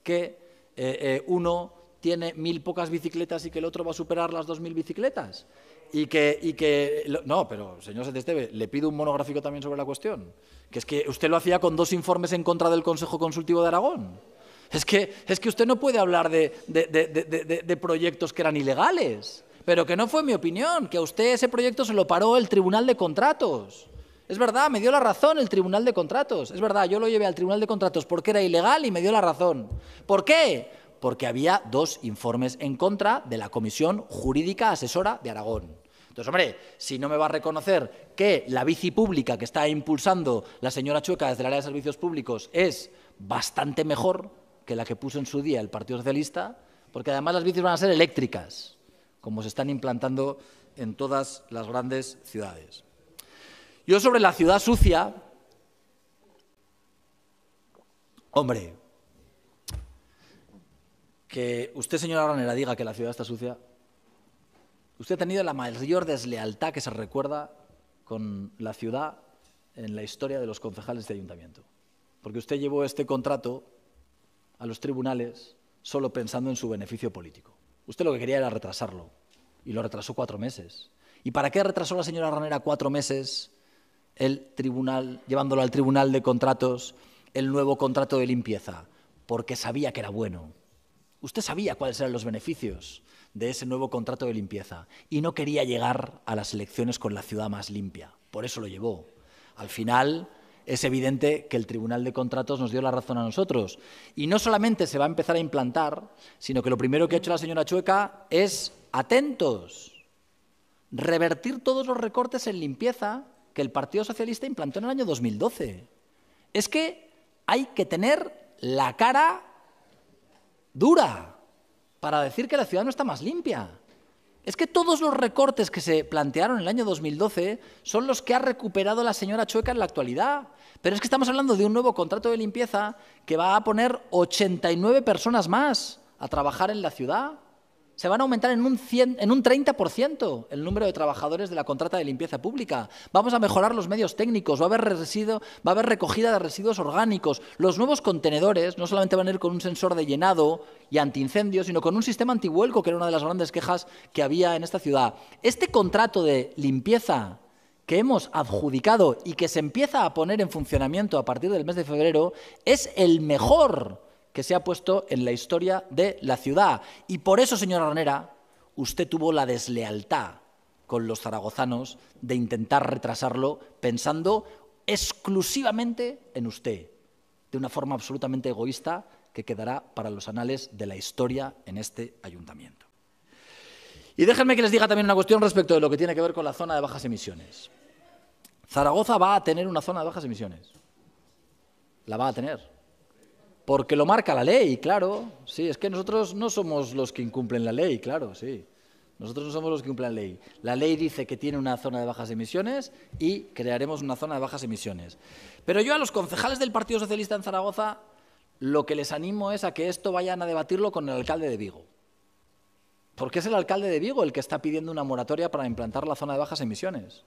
A: que eh, eh, uno tiene mil pocas bicicletas y que el otro va a superar las dos mil bicicletas y que, y que no, pero señor Setesteve, le pido un monográfico también sobre la cuestión. Que es que usted lo hacía con dos informes en contra del Consejo Consultivo de Aragón. Es que, es que usted no puede hablar de, de proyectos que eran ilegales. Pero que no fue mi opinión, que a usted ese proyecto se lo paró el Tribunal de Contratos. Es verdad, me dio la razón el Tribunal de Contratos. Es verdad, yo lo llevé al Tribunal de Contratos porque era ilegal y me dio la razón. ¿Por qué? porque había dos informes en contra de la Comisión Jurídica Asesora de Aragón. Entonces, hombre, si no me va a reconocer que la bici pública que está impulsando la señora Chueca desde el área de servicios públicos es bastante mejor que la que puso en su día el Partido Socialista, porque además las bicis van a ser eléctricas, como se están implantando en todas las grandes ciudades. Yo sobre la ciudad sucia, hombre, que usted, señora Ranera, diga que la ciudad está sucia, usted ha tenido la mayor deslealtad que se recuerda con la ciudad en la historia de los concejales de ayuntamiento. Porque usted llevó este contrato a los tribunales solo pensando en su beneficio político. Usted lo que quería era retrasarlo y lo retrasó cuatro meses. ¿Y para qué retrasó la señora Ranera cuatro meses el tribunal, llevándolo al tribunal de contratos, el nuevo contrato de limpieza? Porque sabía que era bueno, Usted sabía cuáles eran los beneficios de ese nuevo contrato de limpieza y no quería llegar a las elecciones con la ciudad más limpia. Por eso lo llevó. Al final es evidente que el Tribunal de Contratos nos dio la razón a nosotros. Y no solamente se va a empezar a implantar, sino que lo primero que ha hecho la señora Chueca es, atentos, revertir todos los recortes en limpieza que el Partido Socialista implantó en el año 2012. Es que hay que tener la cara dura para decir que la ciudad no está más limpia. Es que todos los recortes que se plantearon en el año 2012 son los que ha recuperado la señora Chueca en la actualidad. Pero es que estamos hablando de un nuevo contrato de limpieza que va a poner 89 personas más a trabajar en la ciudad. Se van a aumentar en un, 30% el número de trabajadores de la contrata de limpieza pública. Vamos a mejorar los medios técnicos, va a haber, va a haber recogida de residuos orgánicos. Los nuevos contenedores no solamente van a ir con un sensor de llenado y antiincendio, sino con un sistema antihuelco, que era una de las grandes quejas que había en esta ciudad. Este contrato de limpieza que hemos adjudicado y que se empieza a poner en funcionamiento a partir del mes de febrero es el mejor que se ha puesto en la historia de la ciudad. Y por eso, señora Ronera, usted tuvo la deslealtad con los zaragozanos de intentar retrasarlo pensando exclusivamente en usted, de una forma absolutamente egoísta que quedará para los anales de la historia en este ayuntamiento. Y déjenme que les diga también una cuestión respecto de lo que tiene que ver con la zona de bajas emisiones. Zaragoza va a tener una zona de bajas emisiones. La va a tener. Porque lo marca la ley, claro. Sí, es que nosotros no somos los que incumplen la ley, claro, sí. Nosotros no somos los que cumplen la ley. La ley dice que tiene una zona de bajas emisiones y crearemos una zona de bajas emisiones. Pero yo a los concejales del Partido Socialista en Zaragoza lo que les animo es a que esto vayan a debatirlo con el alcalde de Vigo. Porque es el alcalde de Vigo el que está pidiendo una moratoria para implantar la zona de bajas emisiones.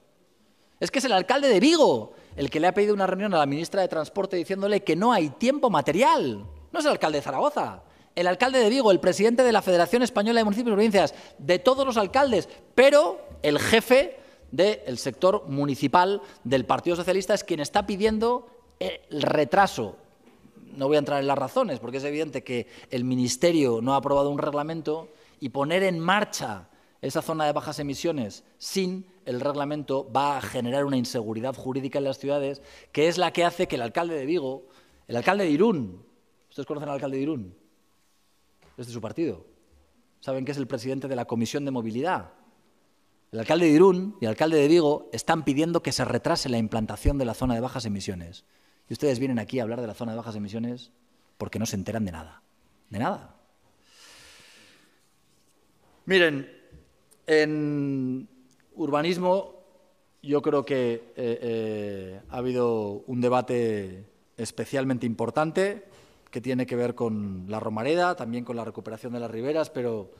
A: Es que es el alcalde de Vigo el que le ha pedido una reunión a la ministra de Transporte diciéndole que no hay tiempo material. No es el alcalde de Zaragoza. El alcalde de Vigo, el presidente de la Federación Española de Municipios y Provincias, de todos los alcaldes, pero el jefe del sector municipal del Partido Socialista es quien está pidiendo el retraso. No voy a entrar en las razones, porque es evidente que el Ministerio no ha aprobado un reglamento y poner en marcha esa zona de bajas emisiones sin el reglamento va a generar una inseguridad jurídica en las ciudades, que es la que hace que el alcalde de Vigo, el alcalde de Irún, ¿ustedes conocen al alcalde de Irún? Es de su partido. Saben que es el presidente de la Comisión de Movilidad. El alcalde de Irún y el alcalde de Vigo están pidiendo que se retrase la implantación de la zona de bajas emisiones. Y ustedes vienen aquí a hablar de la zona de bajas emisiones porque no se enteran de nada. De nada. Miren, en Urbanismo, yo creo que eh, eh, ha habido un debate especialmente importante que tiene que ver con la Romareda, también con la recuperación de las riberas, pero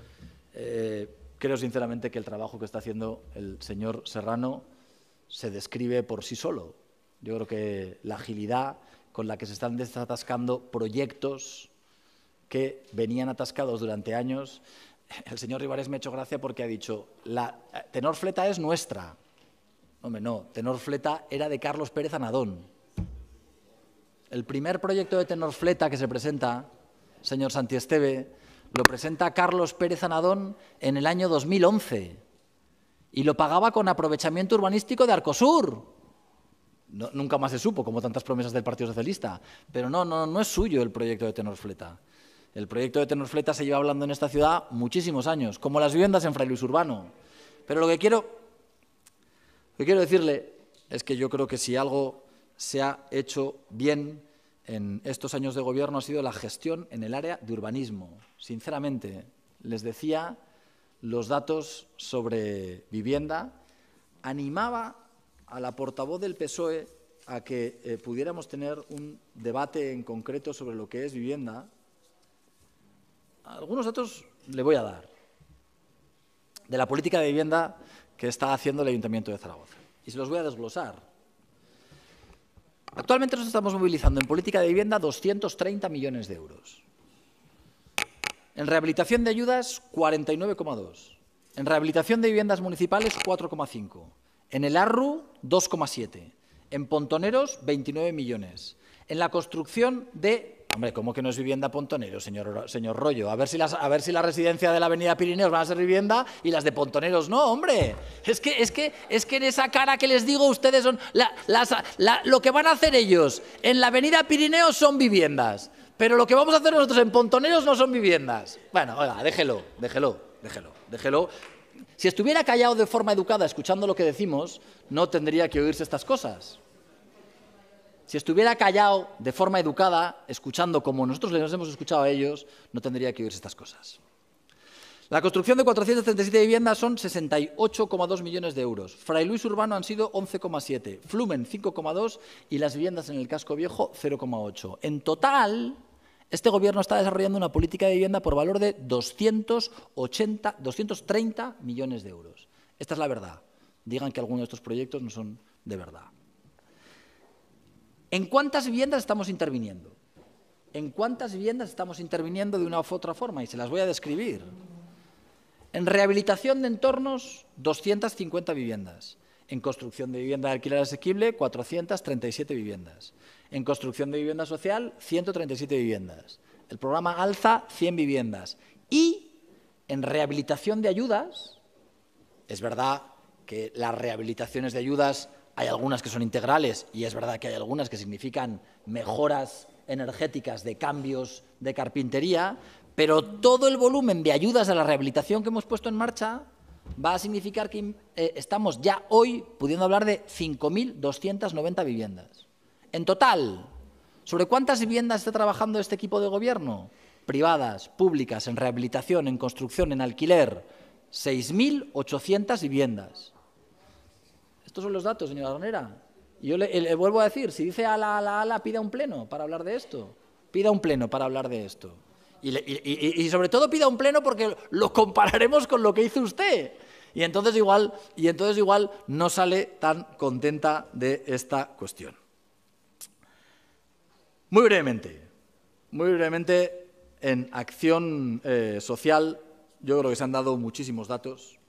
A: eh, creo sinceramente que el trabajo que está haciendo el señor Serrano se describe por sí solo. Yo creo que la agilidad con la que se están desatascando proyectos que venían atascados durante años el señor Rivares me ha hecho gracia porque ha dicho, la eh, tenor fleta es nuestra. Hombre, no, tenor fleta era de Carlos Pérez Anadón. El primer proyecto de tenor fleta que se presenta, señor Santiesteve, lo presenta Carlos Pérez Anadón en el año 2011 y lo pagaba con aprovechamiento urbanístico de Arcosur. nunca más se supo, como tantas promesas del Partido Socialista. Pero no, no, no es suyo el proyecto de tenor fleta. El proyecto de Tenorfleta se lleva hablando en esta ciudad muchísimos años, como las viviendas en Fray Urbano. Pero lo que quiero, quiero decirle es que yo creo que si algo se ha hecho bien en estos años de gobierno ha sido la gestión en el área de urbanismo. Sinceramente, les decía los datos sobre vivienda, animaba a la portavoz del PSOE a que eh, pudiéramos tener un debate en concreto sobre lo que es vivienda, algunos datos le voy a dar de la política de vivienda que está haciendo el Ayuntamiento de Zaragoza. Y se los voy a desglosar. Actualmente nos estamos movilizando en política de vivienda 230 millones de euros. En rehabilitación de ayudas, 49,2. En rehabilitación de viviendas municipales, 4,5. En el ARRU, 2,7. En Pontoneros, 29 millones. En la construcción de Hombre, ¿cómo que no es vivienda Pontonero, señor, señor Rollo? A ver, si las, a ver si la residencia de la Avenida Pirineos va a ser vivienda y las de Pontoneros no, hombre. Es que, es que, es que en esa cara que les digo ustedes son... las, lo que van a hacer ellos en la Avenida Pirineos son viviendas, pero lo que vamos a hacer nosotros en Pontoneros no son viviendas. Bueno, oiga, déjelo, déjelo, déjelo, déjelo. Si estuviera callado de forma educada escuchando lo que decimos, no tendría que oírse estas cosas. Si estuviera callado de forma educada, escuchando como nosotros les hemos escuchado a ellos, no tendría que oírse estas cosas. La construcción de 437 viviendas son 68,2 millones de euros. Fray Luis Urbano han sido 11,7, Flumen 5,2 y las viviendas en el casco viejo 0,8. En total, este gobierno está desarrollando una política de vivienda por valor de 280, 230 millones de euros. Esta es la verdad. Digan que algunos de estos proyectos no son de verdad. ¿En cuántas viviendas estamos interviniendo? ¿En cuántas viviendas estamos interviniendo de una u otra forma? Y se las voy a describir. En rehabilitación de entornos, 250 viviendas. En construcción de vivienda de alquiler asequible, 437 viviendas. En construcción de vivienda social, 137 viviendas. El programa alza 100 viviendas. Y en rehabilitación de ayudas, es verdad que las rehabilitaciones de ayudas hay algunas que son integrales y es verdad que hay algunas que significan mejoras energéticas de cambios de carpintería, pero todo el volumen de ayudas a la rehabilitación que hemos puesto en marcha va a significar que eh, estamos ya hoy pudiendo hablar de 5.290 viviendas. En total, ¿sobre cuántas viviendas está trabajando este equipo de gobierno? Privadas, públicas, en rehabilitación, en construcción, en alquiler. 6.800 viviendas. Estos son los datos, señora Ronera. Y yo eh, le, vuelvo a decir, si dice ala, ala, ala, pida un pleno para hablar de esto. Pida un pleno para hablar de esto. Y, sobre todo pida un pleno porque lo compararemos con lo que hizo usted. Y entonces igual, y entonces igual no sale tan contenta de esta cuestión. Muy brevemente, muy brevemente, en acción eh, social yo creo que se han dado muchísimos datos,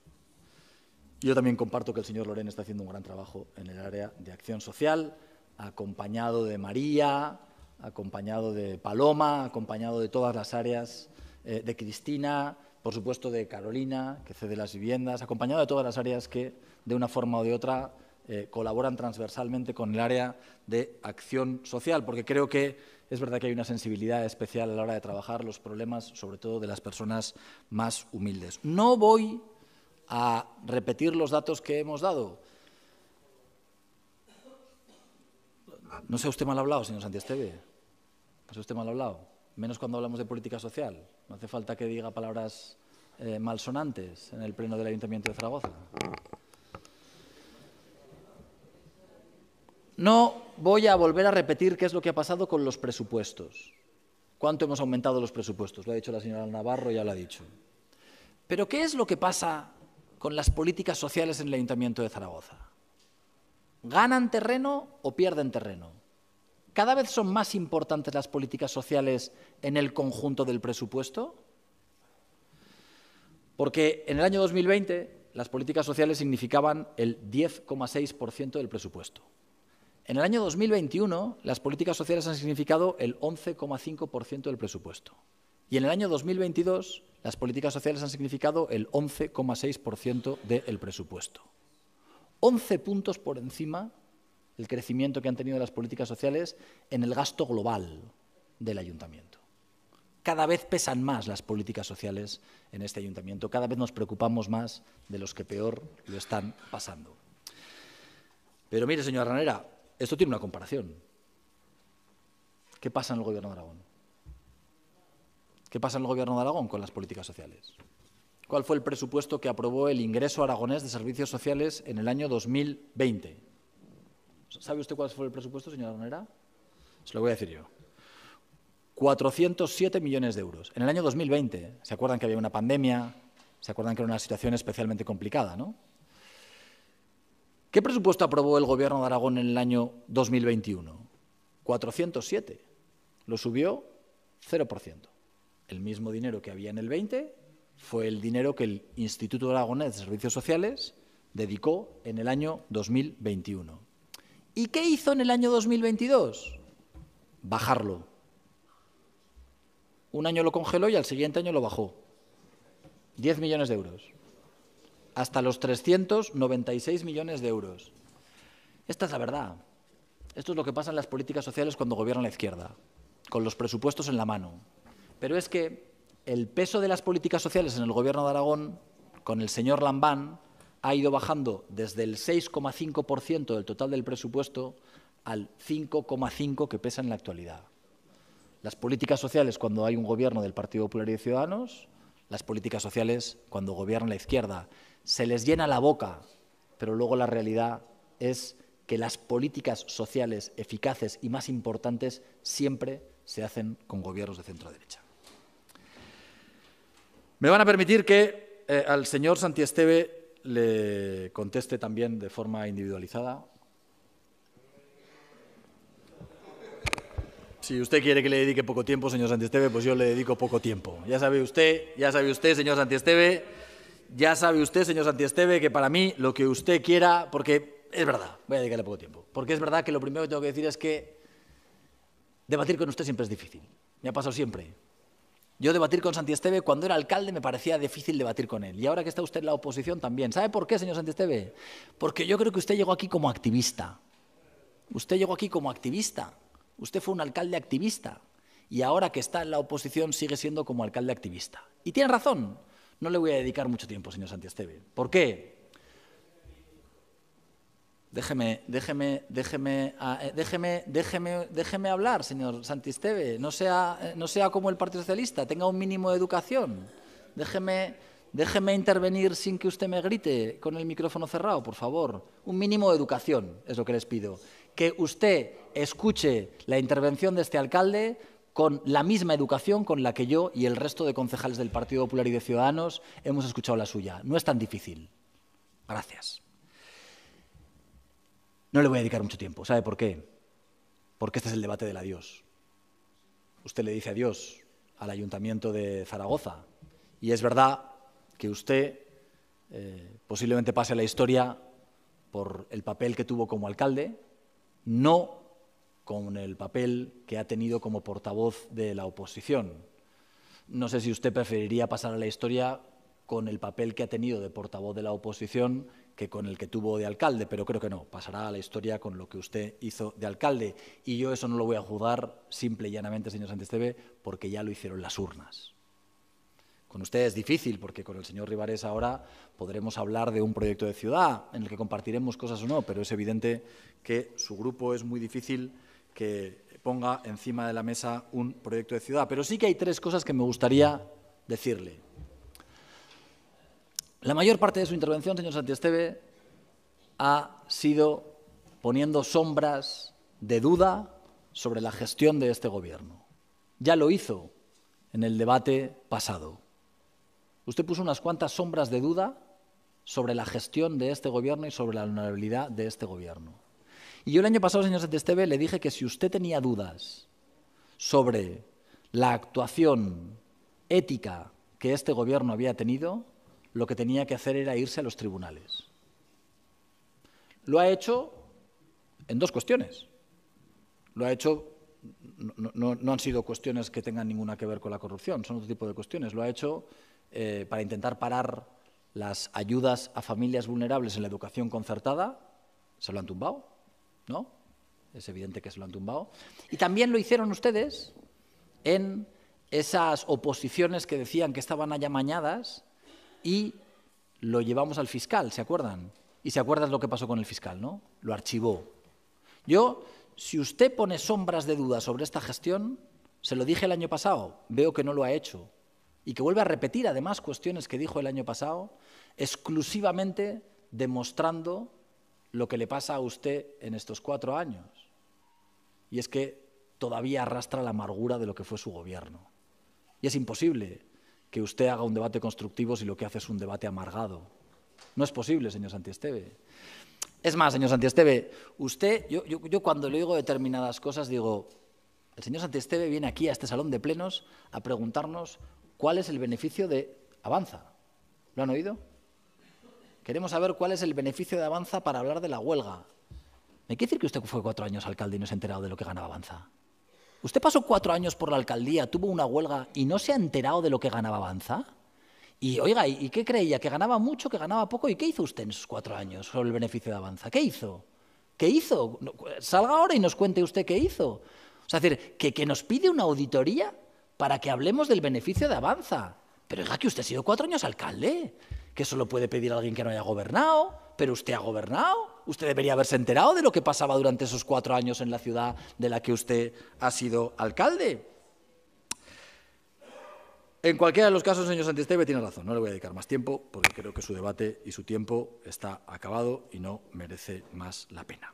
A: yo también comparto que el señor Loren está haciendo un gran trabajo en el área de acción social, acompañado de María, acompañado de Paloma, acompañado de todas las áreas, eh, de Cristina, por supuesto de Carolina, que cede las viviendas, acompañado de todas las áreas que, de una forma o de otra, eh, colaboran transversalmente con el área de acción social, porque creo que es verdad que hay una sensibilidad especial a la hora de trabajar los problemas, sobre todo de las personas más humildes. No voy a repetir los datos que hemos dado. No sea usted mal hablado, señor Santiesteve. No sea usted mal hablado. Menos cuando hablamos de política social. No hace falta que diga palabras eh, malsonantes en el pleno del Ayuntamiento de Zaragoza. No voy a volver a repetir qué es lo que ha pasado con los presupuestos. ¿Cuánto hemos aumentado los presupuestos? Lo ha dicho la señora Navarro, ya lo ha dicho. Pero ¿qué es lo que pasa con las políticas sociales en el Ayuntamiento de Zaragoza. ¿Ganan terreno o pierden terreno? ¿Cada vez son más importantes las políticas sociales en el conjunto del presupuesto? Porque en el año 2020 las políticas sociales significaban el 10,6% del presupuesto. En el año 2021 las políticas sociales han significado el 11,5% del presupuesto. Y en el año 2022, las políticas sociales han significado el 11,6% del presupuesto. 11 puntos por encima el crecimiento que han tenido las políticas sociales en el gasto global del ayuntamiento. Cada vez pesan más las políticas sociales en este ayuntamiento, cada vez nos preocupamos más de los que peor lo están pasando. Pero mire, señora Ranera, esto tiene una comparación. ¿Qué pasa en el Gobierno de Aragón? ¿Qué pasa en el Gobierno de Aragón con las políticas sociales? ¿Cuál fue el presupuesto que aprobó el ingreso aragonés de servicios sociales en el año 2020? ¿Sabe usted cuál fue el presupuesto, señora Donera? Se lo voy a decir yo. 407 millones de euros. En el año 2020, ¿se acuerdan que había una pandemia? ¿Se acuerdan que era una situación especialmente complicada, no? ¿Qué presupuesto aprobó el Gobierno de Aragón en el año 2021? 407. Lo subió 0% el mismo dinero que había en el 20 fue el dinero que el Instituto Aragonés de Servicios Sociales dedicó en el año 2021. ¿Y qué hizo en el año 2022? Bajarlo. Un año lo congeló y al siguiente año lo bajó. 10 millones de euros. Hasta los 396 millones de euros. Esta es la verdad. Esto es lo que pasa en las políticas sociales cuando gobierna la izquierda, con los presupuestos en la mano. Pero es que el peso de las políticas sociales en el gobierno de Aragón, con el señor Lambán, ha ido bajando desde el 6,5% del total del presupuesto al 5,5% que pesa en la actualidad. Las políticas sociales cuando hay un gobierno del Partido Popular y Ciudadanos, las políticas sociales cuando gobierna la izquierda. Se les llena la boca, pero luego la realidad es que las políticas sociales eficaces y más importantes siempre se hacen con gobiernos de centro derecha. Me van a permitir que eh, al señor Santiesteve le conteste también de forma individualizada. Si usted quiere que le dedique poco tiempo, señor Santiesteve, pues yo le dedico poco tiempo. Ya sabe usted, ya sabe usted, señor Santiesteve, ya sabe usted, señor Santiesteve, que para mí lo que usted quiera, porque es verdad, voy a dedicarle poco tiempo. Porque es verdad que lo primero que tengo que decir es que debatir con usted siempre es difícil. Me ha pasado siempre. Yo debatir con Santi cuando era alcalde me parecía difícil debatir con él. Y ahora que está usted en la oposición también. ¿Sabe por qué, señor Santi Porque yo creo que usted llegó aquí como activista. Usted llegó aquí como activista. Usted fue un alcalde activista. Y ahora que está en la oposición sigue siendo como alcalde activista. Y tiene razón. No le voy a dedicar mucho tiempo, señor Santi ¿Por qué? Déjeme, déjeme, déjeme, ah, eh, déjeme, déjeme, déjeme hablar, señor Santisteve. Eh, no sea, como el Partido Socialista, tenga un mínimo de educación. Déjeme, déjeme intervenir sin que usted me grite con el micrófono cerrado, por favor. Un mínimo de educación es lo que les pido. Que usted escuche la intervención de este alcalde con la misma educación con la que yo y el resto de concejales del Partido Popular y de Ciudadanos hemos escuchado la suya. No es tan difícil. Gracias. No le voy a dedicar mucho tiempo. ¿Sabe por qué? Porque este es el debate del adiós. Usted le dice adiós al ayuntamiento de Zaragoza. Y es verdad que usted eh, posiblemente pase a la historia por el papel que tuvo como alcalde, no con el papel que ha tenido como portavoz de la oposición. No sé si usted preferiría pasar a la historia con el papel que ha tenido de portavoz de la oposición que con el que tuvo de alcalde, pero creo que no, pasará a la historia con lo que usted hizo de alcalde. Y yo eso no lo voy a juzgar simple y llanamente, señor Sánchez porque ya lo hicieron las urnas. Con usted es difícil, porque con el señor Rivares ahora podremos hablar de un proyecto de ciudad en el que compartiremos cosas o no, pero es evidente que su grupo es muy difícil que ponga encima de la mesa un proyecto de ciudad. Pero sí que hay tres cosas que me gustaría decirle. La mayor parte de su intervención, señor Santiesteve, ha sido poniendo sombras de duda sobre la gestión de este gobierno. Ya lo hizo en el debate pasado. Usted puso unas cuantas sombras de duda sobre la gestión de este gobierno y sobre la honorabilidad de este gobierno. Y yo el año pasado, señor Santiesteve, le dije que si usted tenía dudas sobre la actuación ética que este gobierno había tenido, lo que tenía que hacer era irse a los tribunales. Lo ha hecho en dos cuestiones. Lo ha hecho, no, han sido cuestiones que tengan ninguna que ver con la corrupción, son otro tipo de cuestiones. Lo ha hecho eh, para intentar parar las ayudas a familias vulnerables en la educación concertada, se lo han tumbado, ¿no? Es evidente que se lo han tumbado. Y también lo hicieron ustedes en esas oposiciones que decían que estaban allamañadas y lo llevamos al fiscal, ¿se acuerdan? Y se acuerdan lo que pasó con el fiscal, ¿no? Lo archivó. Yo, si usted pone sombras de duda sobre esta gestión, se lo dije el año pasado, veo que no lo ha hecho y que vuelve a repetir además cuestiones que dijo el año pasado, exclusivamente demostrando lo que le pasa a usted en estos cuatro años. Y es que todavía arrastra la amargura de lo que fue su gobierno. Y es imposible que usted haga un debate constructivo si lo que hace es un debate amargado. No es posible, señor Santiesteve. Es más, señor Santiesteve, usted, yo, yo, yo cuando le digo determinadas cosas digo, el señor Santiesteve viene aquí a este salón de plenos a preguntarnos cuál es el beneficio de Avanza. ¿Lo han oído? Queremos saber cuál es el beneficio de Avanza para hablar de la huelga. ¿Me quiere decir que usted fue cuatro años alcalde y no se ha enterado de lo que ganaba Avanza? Usted pasó cuatro años por la alcaldía, tuvo una huelga y no se ha enterado de lo que ganaba Avanza. Y oiga, ¿y qué creía? ¿Que ganaba mucho, que ganaba poco? ¿Y qué hizo usted en esos cuatro años sobre el beneficio de Avanza? ¿Qué hizo? ¿Qué hizo? Salga ahora y nos cuente usted qué hizo. O sea, que, que nos pide una auditoría para que hablemos del beneficio de Avanza. Pero oiga, que usted ha sido cuatro años alcalde, que eso lo puede pedir alguien que no haya gobernado, pero usted ha gobernado. Usted debería haberse enterado de lo que pasaba durante esos cuatro años en la ciudad de la que usted ha sido alcalde. En cualquiera de los casos, señor Santisteve tiene razón. No le voy a dedicar más tiempo porque creo que su debate y su tiempo está acabado y no merece más la pena.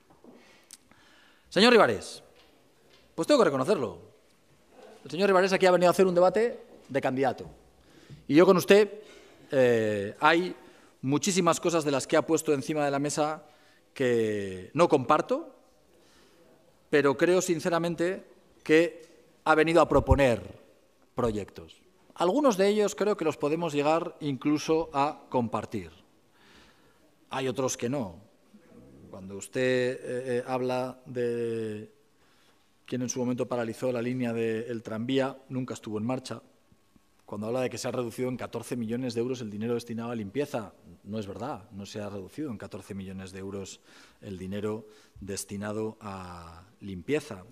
A: Señor Rivares, pues tengo que reconocerlo. El señor Rivares aquí ha venido a hacer un debate de candidato. Y yo con usted eh, hay muchísimas cosas de las que ha puesto encima de la mesa que no comparto, pero creo sinceramente que ha venido a proponer proyectos. Algunos de ellos creo que los podemos llegar incluso a compartir. Hay otros que no. Cuando usted eh, eh, habla de quien en su momento paralizó la línea del tranvía, nunca estuvo en marcha cuando habla de que se ha reducido en 14 millones de euros el dinero destinado a limpieza. No es verdad, no se ha reducido en 14 millones de euros el dinero destinado a limpieza.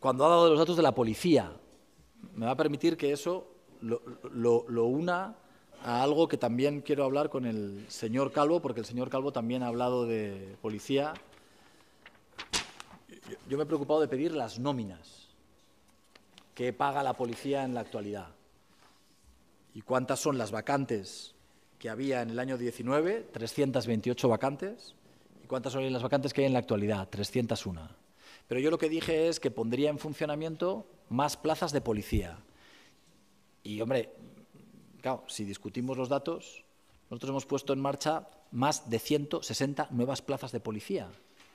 A: Cuando ha dado los datos de la policía, me va a permitir que eso lo una a algo que también quiero hablar con el señor Calvo, porque el señor Calvo también ha hablado de policía. Yo me he preocupado de pedir las nóminas que paga la policía en la actualidad y cuántas son las vacantes que había en el año 19, 328 vacantes, y cuántas son las vacantes que hay en la actualidad, 301. Pero yo lo que dije es que pondría en funcionamiento más plazas de policía. Y hombre, claro, si discutimos los datos, nosotros hemos puesto en marcha más de 160 nuevas plazas de policía.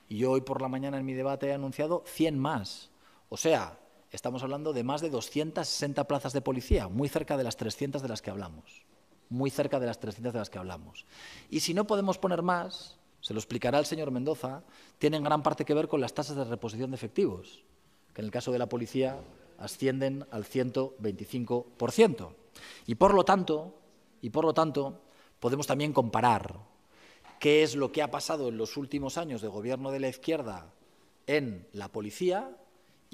A: Y yo hoy por la mañana en mi debate he anunciado 100 más. O sea, estamos hablando de más de 260 plazas de policía, muy cerca de las 300 de las que hablamos. Muy cerca de las 300 de las que hablamos. Y si no podemos poner más, se lo explicará el señor Mendoza, tienen gran parte que ver con las tasas de reposición de efectivos, que en el caso de la policía ascienden al 125%. Y por lo tanto, y por lo tanto, podemos también comparar qué es lo que ha pasado en los últimos años de gobierno de la izquierda en la policía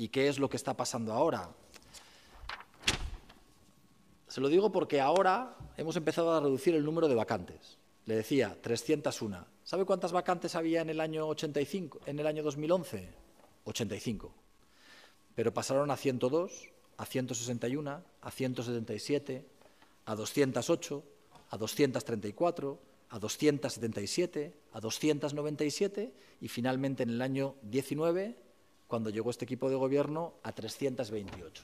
A: ¿Y qué es lo que está pasando ahora? Se lo digo porque ahora hemos empezado a reducir el número de vacantes. Le decía, 301. ¿Sabe cuántas vacantes había en el año 85, en el año 2011? 85. Pero pasaron a 102, a 161, a 177, a 208, a 234, a 277, a 297 y finalmente en el año 19 cuando llegó este equipo de gobierno a 328.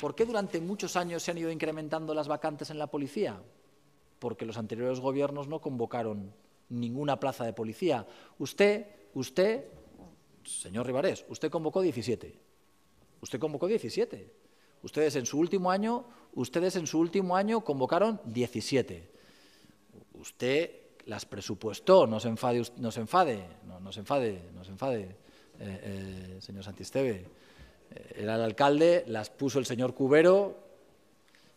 A: ¿Por qué durante muchos años se han ido incrementando las vacantes en la policía? Porque los anteriores gobiernos no convocaron ninguna plaza de policía. Usted, usted, señor Rivarés, usted convocó 17. Usted convocó 17. Ustedes en su último año, ustedes en su último año convocaron 17. Usted las presupuestó, no se enfade, no enfade, no, no se enfade, no se enfade. Eh, eh, señor Santisteve. Eh, era el alcalde, las puso el señor Cubero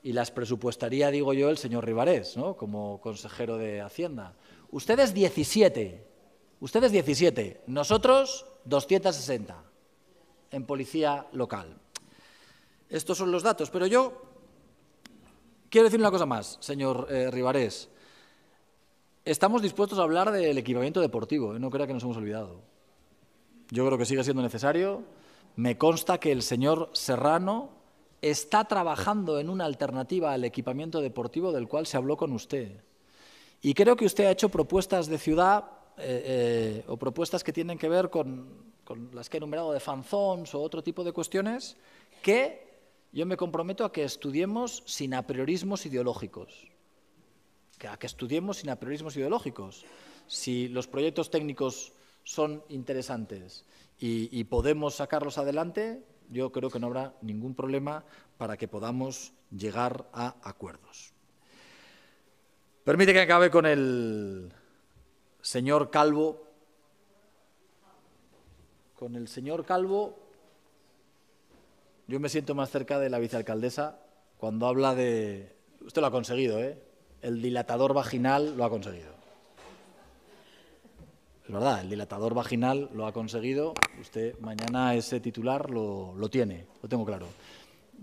A: y las presupuestaría, digo yo, el señor Rivarés, ¿no? como consejero de Hacienda. Ustedes 17, ustedes 17, nosotros 260 en policía local. Estos son los datos, pero yo quiero decir una cosa más, señor Rivares. Estamos dispuestos a hablar del equipamiento deportivo, no crea que nos hemos olvidado. Yo creo que sigue siendo necesario. Me consta que el señor Serrano está trabajando en una alternativa al equipamiento deportivo del cual se habló con usted. Y creo que usted ha hecho propuestas de ciudad eh, eh, o propuestas que tienen que ver con, las que he enumerado de fanzones o otro tipo de cuestiones que yo me comprometo a que estudiemos sin a apriorismos ideológicos. Que a que estudiemos sin a apriorismos ideológicos. Si los proyectos técnicos son interesantes y, podemos sacarlos adelante, yo creo que no habrá ningún problema para que podamos llegar a acuerdos. Permite que acabe con el señor Calvo. Con el señor Calvo, yo me siento más cerca de la vicealcaldesa cuando habla de... Usted lo ha conseguido, ¿eh? El dilatador vaginal lo ha conseguido. Es verdad, el dilatador vaginal lo ha conseguido. Usted mañana ese titular lo, tiene, lo tengo claro.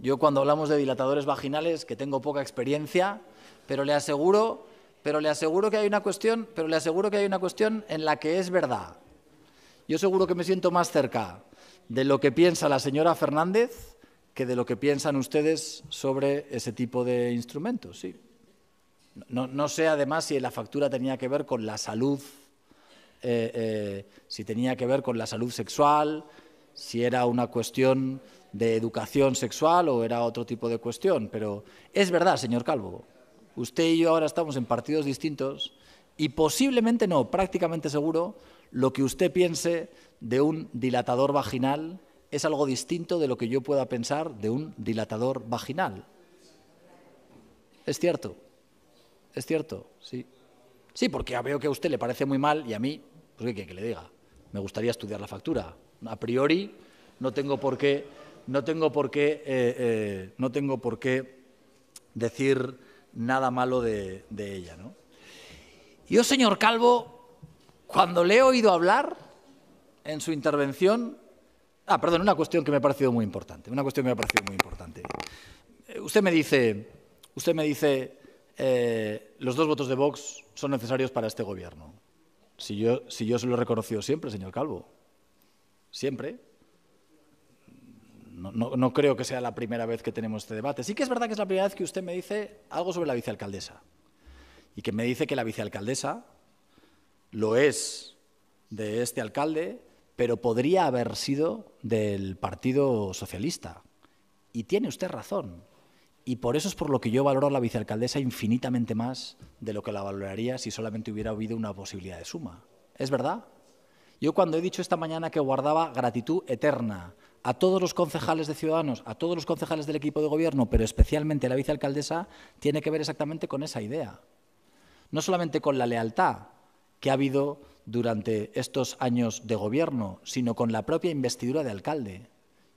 A: Yo cuando hablamos de dilatadores vaginales, que tengo poca experiencia, pero le aseguro, pero le aseguro que hay una cuestión, pero le aseguro que hay una cuestión en la que es verdad. Yo seguro que me siento más cerca de lo que piensa la señora Fernández que de lo que piensan ustedes sobre ese tipo de instrumentos, sí. No, no sé además si la factura tenía que ver con la salud eh, eh, si tenía que ver con la salud sexual, si era una cuestión de educación sexual o era otro tipo de cuestión. Pero es verdad, señor Calvo, usted y yo ahora estamos en partidos distintos y posiblemente no, prácticamente seguro, lo que usted piense de un dilatador vaginal es algo distinto de lo que yo pueda pensar de un dilatador vaginal. Es cierto, es cierto, sí. Sí, porque veo que a usted le parece muy mal y a mí, pues ¿qué que le diga? Me gustaría estudiar la factura. A priori, no tengo por qué, no tengo por qué, eh, eh, no tengo por qué decir nada malo de, ella. ¿no? Yo, señor Calvo, cuando le he oído hablar en su intervención, ah, perdón, una cuestión que me ha parecido muy importante, una cuestión que me ha parecido muy importante. Eh, usted me dice, usted me dice, eh, los dos votos de Vox son necesarios para este gobierno. Si yo, si se lo he reconocido siempre, señor Calvo, siempre. No, no, no, creo que sea la primera vez que tenemos este debate. Sí que es verdad que es la primera vez que usted me dice algo sobre la vicealcaldesa y que me dice que la vicealcaldesa lo es de este alcalde, pero podría haber sido del Partido Socialista. Y tiene usted razón. Y por eso es por lo que yo valoro a la vicealcaldesa infinitamente más de lo que la valoraría si solamente hubiera habido una posibilidad de suma. ¿Es verdad? Yo cuando he dicho esta mañana que guardaba gratitud eterna a todos los concejales de Ciudadanos, a todos los concejales del equipo de gobierno, pero especialmente a la vicealcaldesa, tiene que ver exactamente con esa idea. No solamente con la lealtad que ha habido durante estos años de gobierno, sino con la propia investidura de alcalde.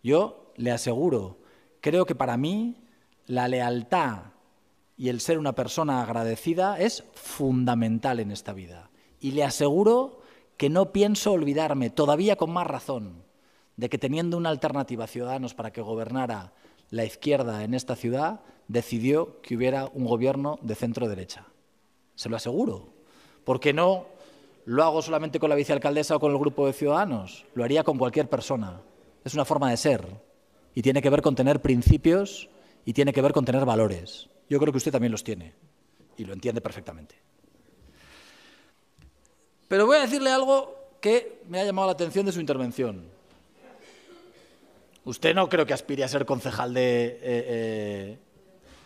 A: Yo le aseguro, creo que para mí la lealtad y el ser una persona agradecida es fundamental en esta vida. Y le aseguro que no pienso olvidarme, todavía con más razón, de que teniendo una alternativa a Ciudadanos para que gobernara la izquierda en esta ciudad, decidió que hubiera un gobierno de centro derecha. Se lo aseguro. Porque no lo hago solamente con la vicealcaldesa o con el grupo de ciudadanos, lo haría con cualquier persona. Es una forma de ser y tiene que ver con tener principios y tiene que ver con tener valores. Yo creo que usted también los tiene y lo entiende perfectamente. Pero voy a decirle algo que me ha llamado la atención de su intervención. Usted no creo que aspire a ser concejal de... Eh, eh,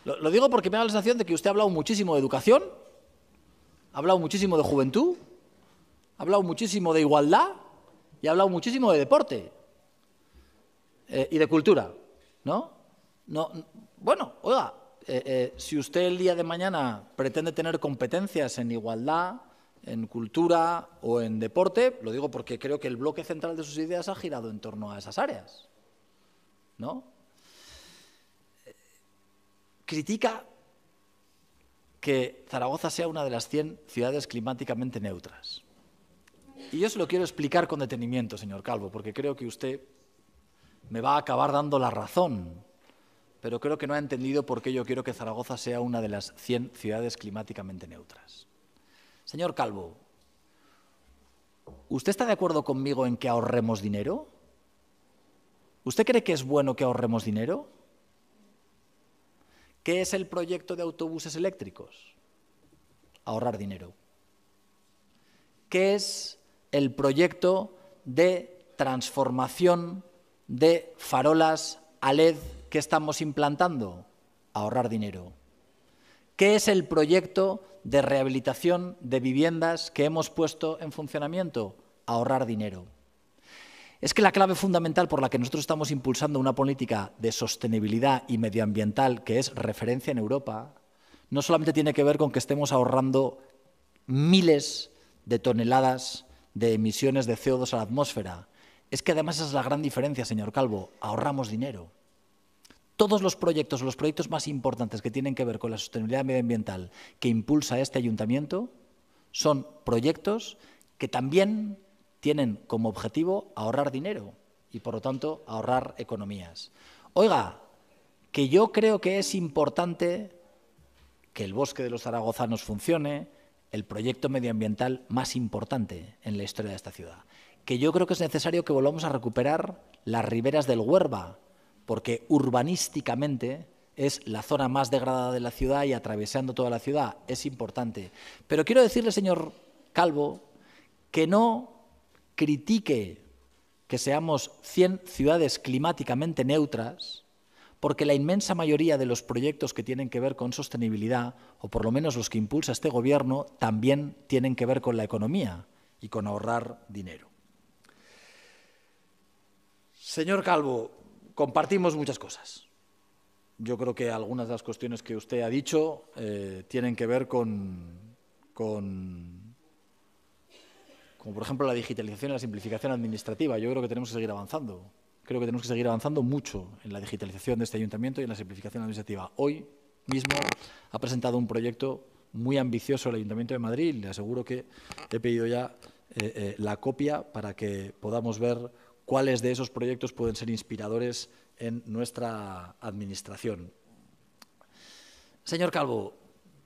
A: lo, digo porque me da la sensación de que usted ha hablado muchísimo de educación, ha hablado muchísimo de juventud, ha hablado muchísimo de igualdad y ha hablado muchísimo de deporte eh, y de cultura, ¿no? No, bueno, oiga, eh, eh, si usted el día de mañana pretende tener competencias en igualdad, en cultura o en deporte, lo digo porque creo que el bloque central de sus ideas ha girado en torno a esas áreas. ¿No? Critica que Zaragoza sea una de las 100 ciudades climáticamente neutras. Y yo se lo quiero explicar con detenimiento, señor Calvo, porque creo que usted me va a acabar dando la razón pero creo que no ha entendido por qué yo quiero que Zaragoza sea una de las 100 ciudades climáticamente neutras. Señor Calvo, ¿usted está de acuerdo conmigo en que ahorremos dinero? ¿Usted cree que es bueno que ahorremos dinero? ¿Qué es el proyecto de autobuses eléctricos? Ahorrar dinero. ¿Qué es el proyecto de transformación de farolas a LED ¿Qué estamos implantando? Ahorrar dinero. ¿Qué es el proyecto de rehabilitación de viviendas que hemos puesto en funcionamiento? Ahorrar dinero. Es que la clave fundamental por la que nosotros estamos impulsando una política de sostenibilidad y medioambiental que es referencia en Europa, no solamente tiene que ver con que estemos ahorrando miles de toneladas de emisiones de CO2 a la atmósfera, es que además esa es la gran diferencia, señor Calvo, ahorramos dinero. Todos los proyectos, los proyectos más importantes que tienen que ver con la sostenibilidad medioambiental que impulsa este ayuntamiento, son proyectos que también tienen como objetivo ahorrar dinero y, por lo tanto, ahorrar economías. Oiga, que yo creo que es importante que el bosque de los zaragozanos funcione, el proyecto medioambiental más importante en la historia de esta ciudad. Que yo creo que es necesario que volvamos a recuperar las riberas del Huerva, porque urbanísticamente es la zona más degradada de la ciudad y atravesando toda la ciudad es importante. Pero quiero decirle, señor Calvo, que no critique que seamos 100 ciudades climáticamente neutras, porque la inmensa mayoría de los proyectos que tienen que ver con sostenibilidad, o por lo menos los que impulsa este gobierno, también tienen que ver con la economía y con ahorrar dinero. Señor Calvo, compartimos muchas cosas. Yo creo que algunas de las cuestiones que usted ha dicho eh, tienen que ver con, como por ejemplo la digitalización y la simplificación administrativa. Yo creo que tenemos que seguir avanzando. Creo que tenemos que seguir avanzando mucho en la digitalización de este ayuntamiento y en la simplificación administrativa. Hoy mismo ha presentado un proyecto muy ambicioso el Ayuntamiento de Madrid. Le aseguro que he pedido ya eh, eh, la copia para que podamos ver cuáles de esos proyectos pueden ser inspiradores en nuestra administración. Señor Calvo,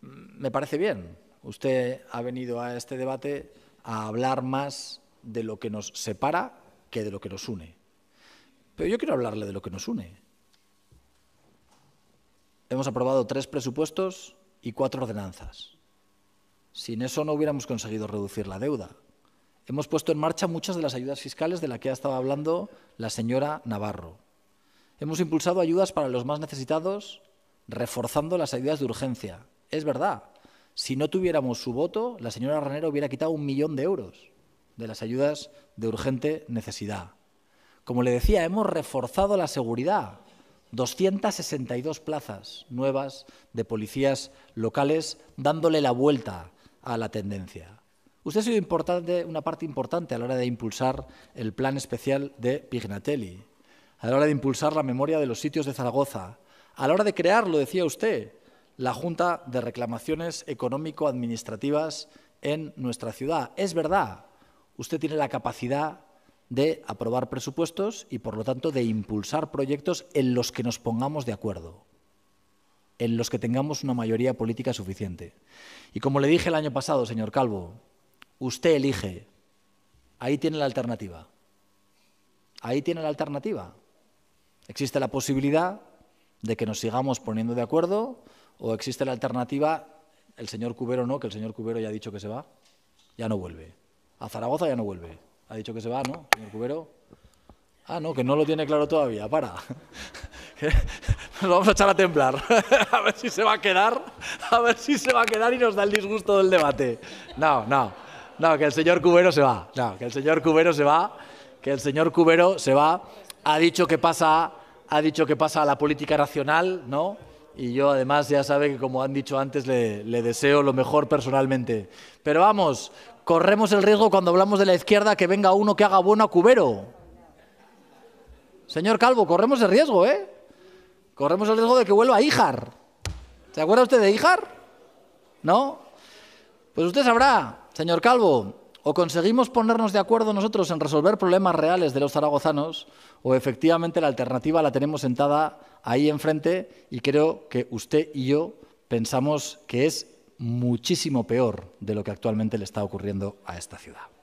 A: mm, me parece bien. Usted ha venido a este debate a hablar más de lo que nos separa que de lo que nos une. Pero yo quiero hablarle de lo que nos une. Hemos aprobado tres presupuestos y cuatro ordenanzas. Sin eso no hubiéramos conseguido reducir la deuda hemos puesto en marcha muchas de las ayudas fiscales de las que ha estado hablando la señora Navarro. Hemos impulsado ayudas para los más necesitados, reforzando las ayudas de urgencia. Es verdad, si no tuviéramos su voto, la señora Ranero hubiera quitado un millón de euros de las ayudas de urgente necesidad. Como le decía, hemos reforzado la seguridad. 262 plazas nuevas de policías locales dándole la vuelta a la tendencia. Usted ha sido importante, una parte importante a la hora de impulsar el plan especial de Pignatelli, a la hora de impulsar la memoria de los sitios de Zaragoza, a la hora de crear, lo decía usted, la Junta de Reclamaciones Económico-Administrativas en nuestra ciudad. Es verdad, usted tiene la capacidad de aprobar presupuestos y, por lo tanto, de impulsar proyectos en los que nos pongamos de acuerdo, en los que tengamos una mayoría política suficiente. Y como le dije el año pasado, señor Calvo, Usted elige. Ahí tiene la alternativa. Ahí tiene la alternativa. Existe la posibilidad de que nos sigamos poniendo de acuerdo o existe la alternativa, el señor Cubero no, que el señor Cubero ya ha dicho que se va, ya no vuelve. A Zaragoza ya no vuelve. Ha dicho que se va, ¿no, señor Cubero? Ah, no, que no lo tiene claro todavía, para. Nos vamos a echar a temblar. A ver si se va a quedar, a ver si se va a quedar y nos da el disgusto del debate. No, no no, que el señor Cubero se va. No, que el señor Cubero se va. Que el señor Cubero se va. Ha dicho que pasa, ha dicho que pasa a la política racional, ¿no? Y yo además ya sabe que como han dicho antes le, deseo lo mejor personalmente. Pero vamos, corremos el riesgo cuando hablamos de la izquierda que venga uno que haga bueno a Cubero. Señor Calvo, corremos el riesgo, ¿eh? Corremos el riesgo de que vuelva a ¿Se acuerda usted de hijar ¿No? Pues usted sabrá, Señor Calvo, o conseguimos ponernos de acuerdo nosotros en resolver problemas reales de los zaragozanos, o efectivamente la alternativa la tenemos sentada ahí enfrente y creo que usted y yo pensamos que es muchísimo peor de lo que actualmente le está ocurriendo a esta ciudad.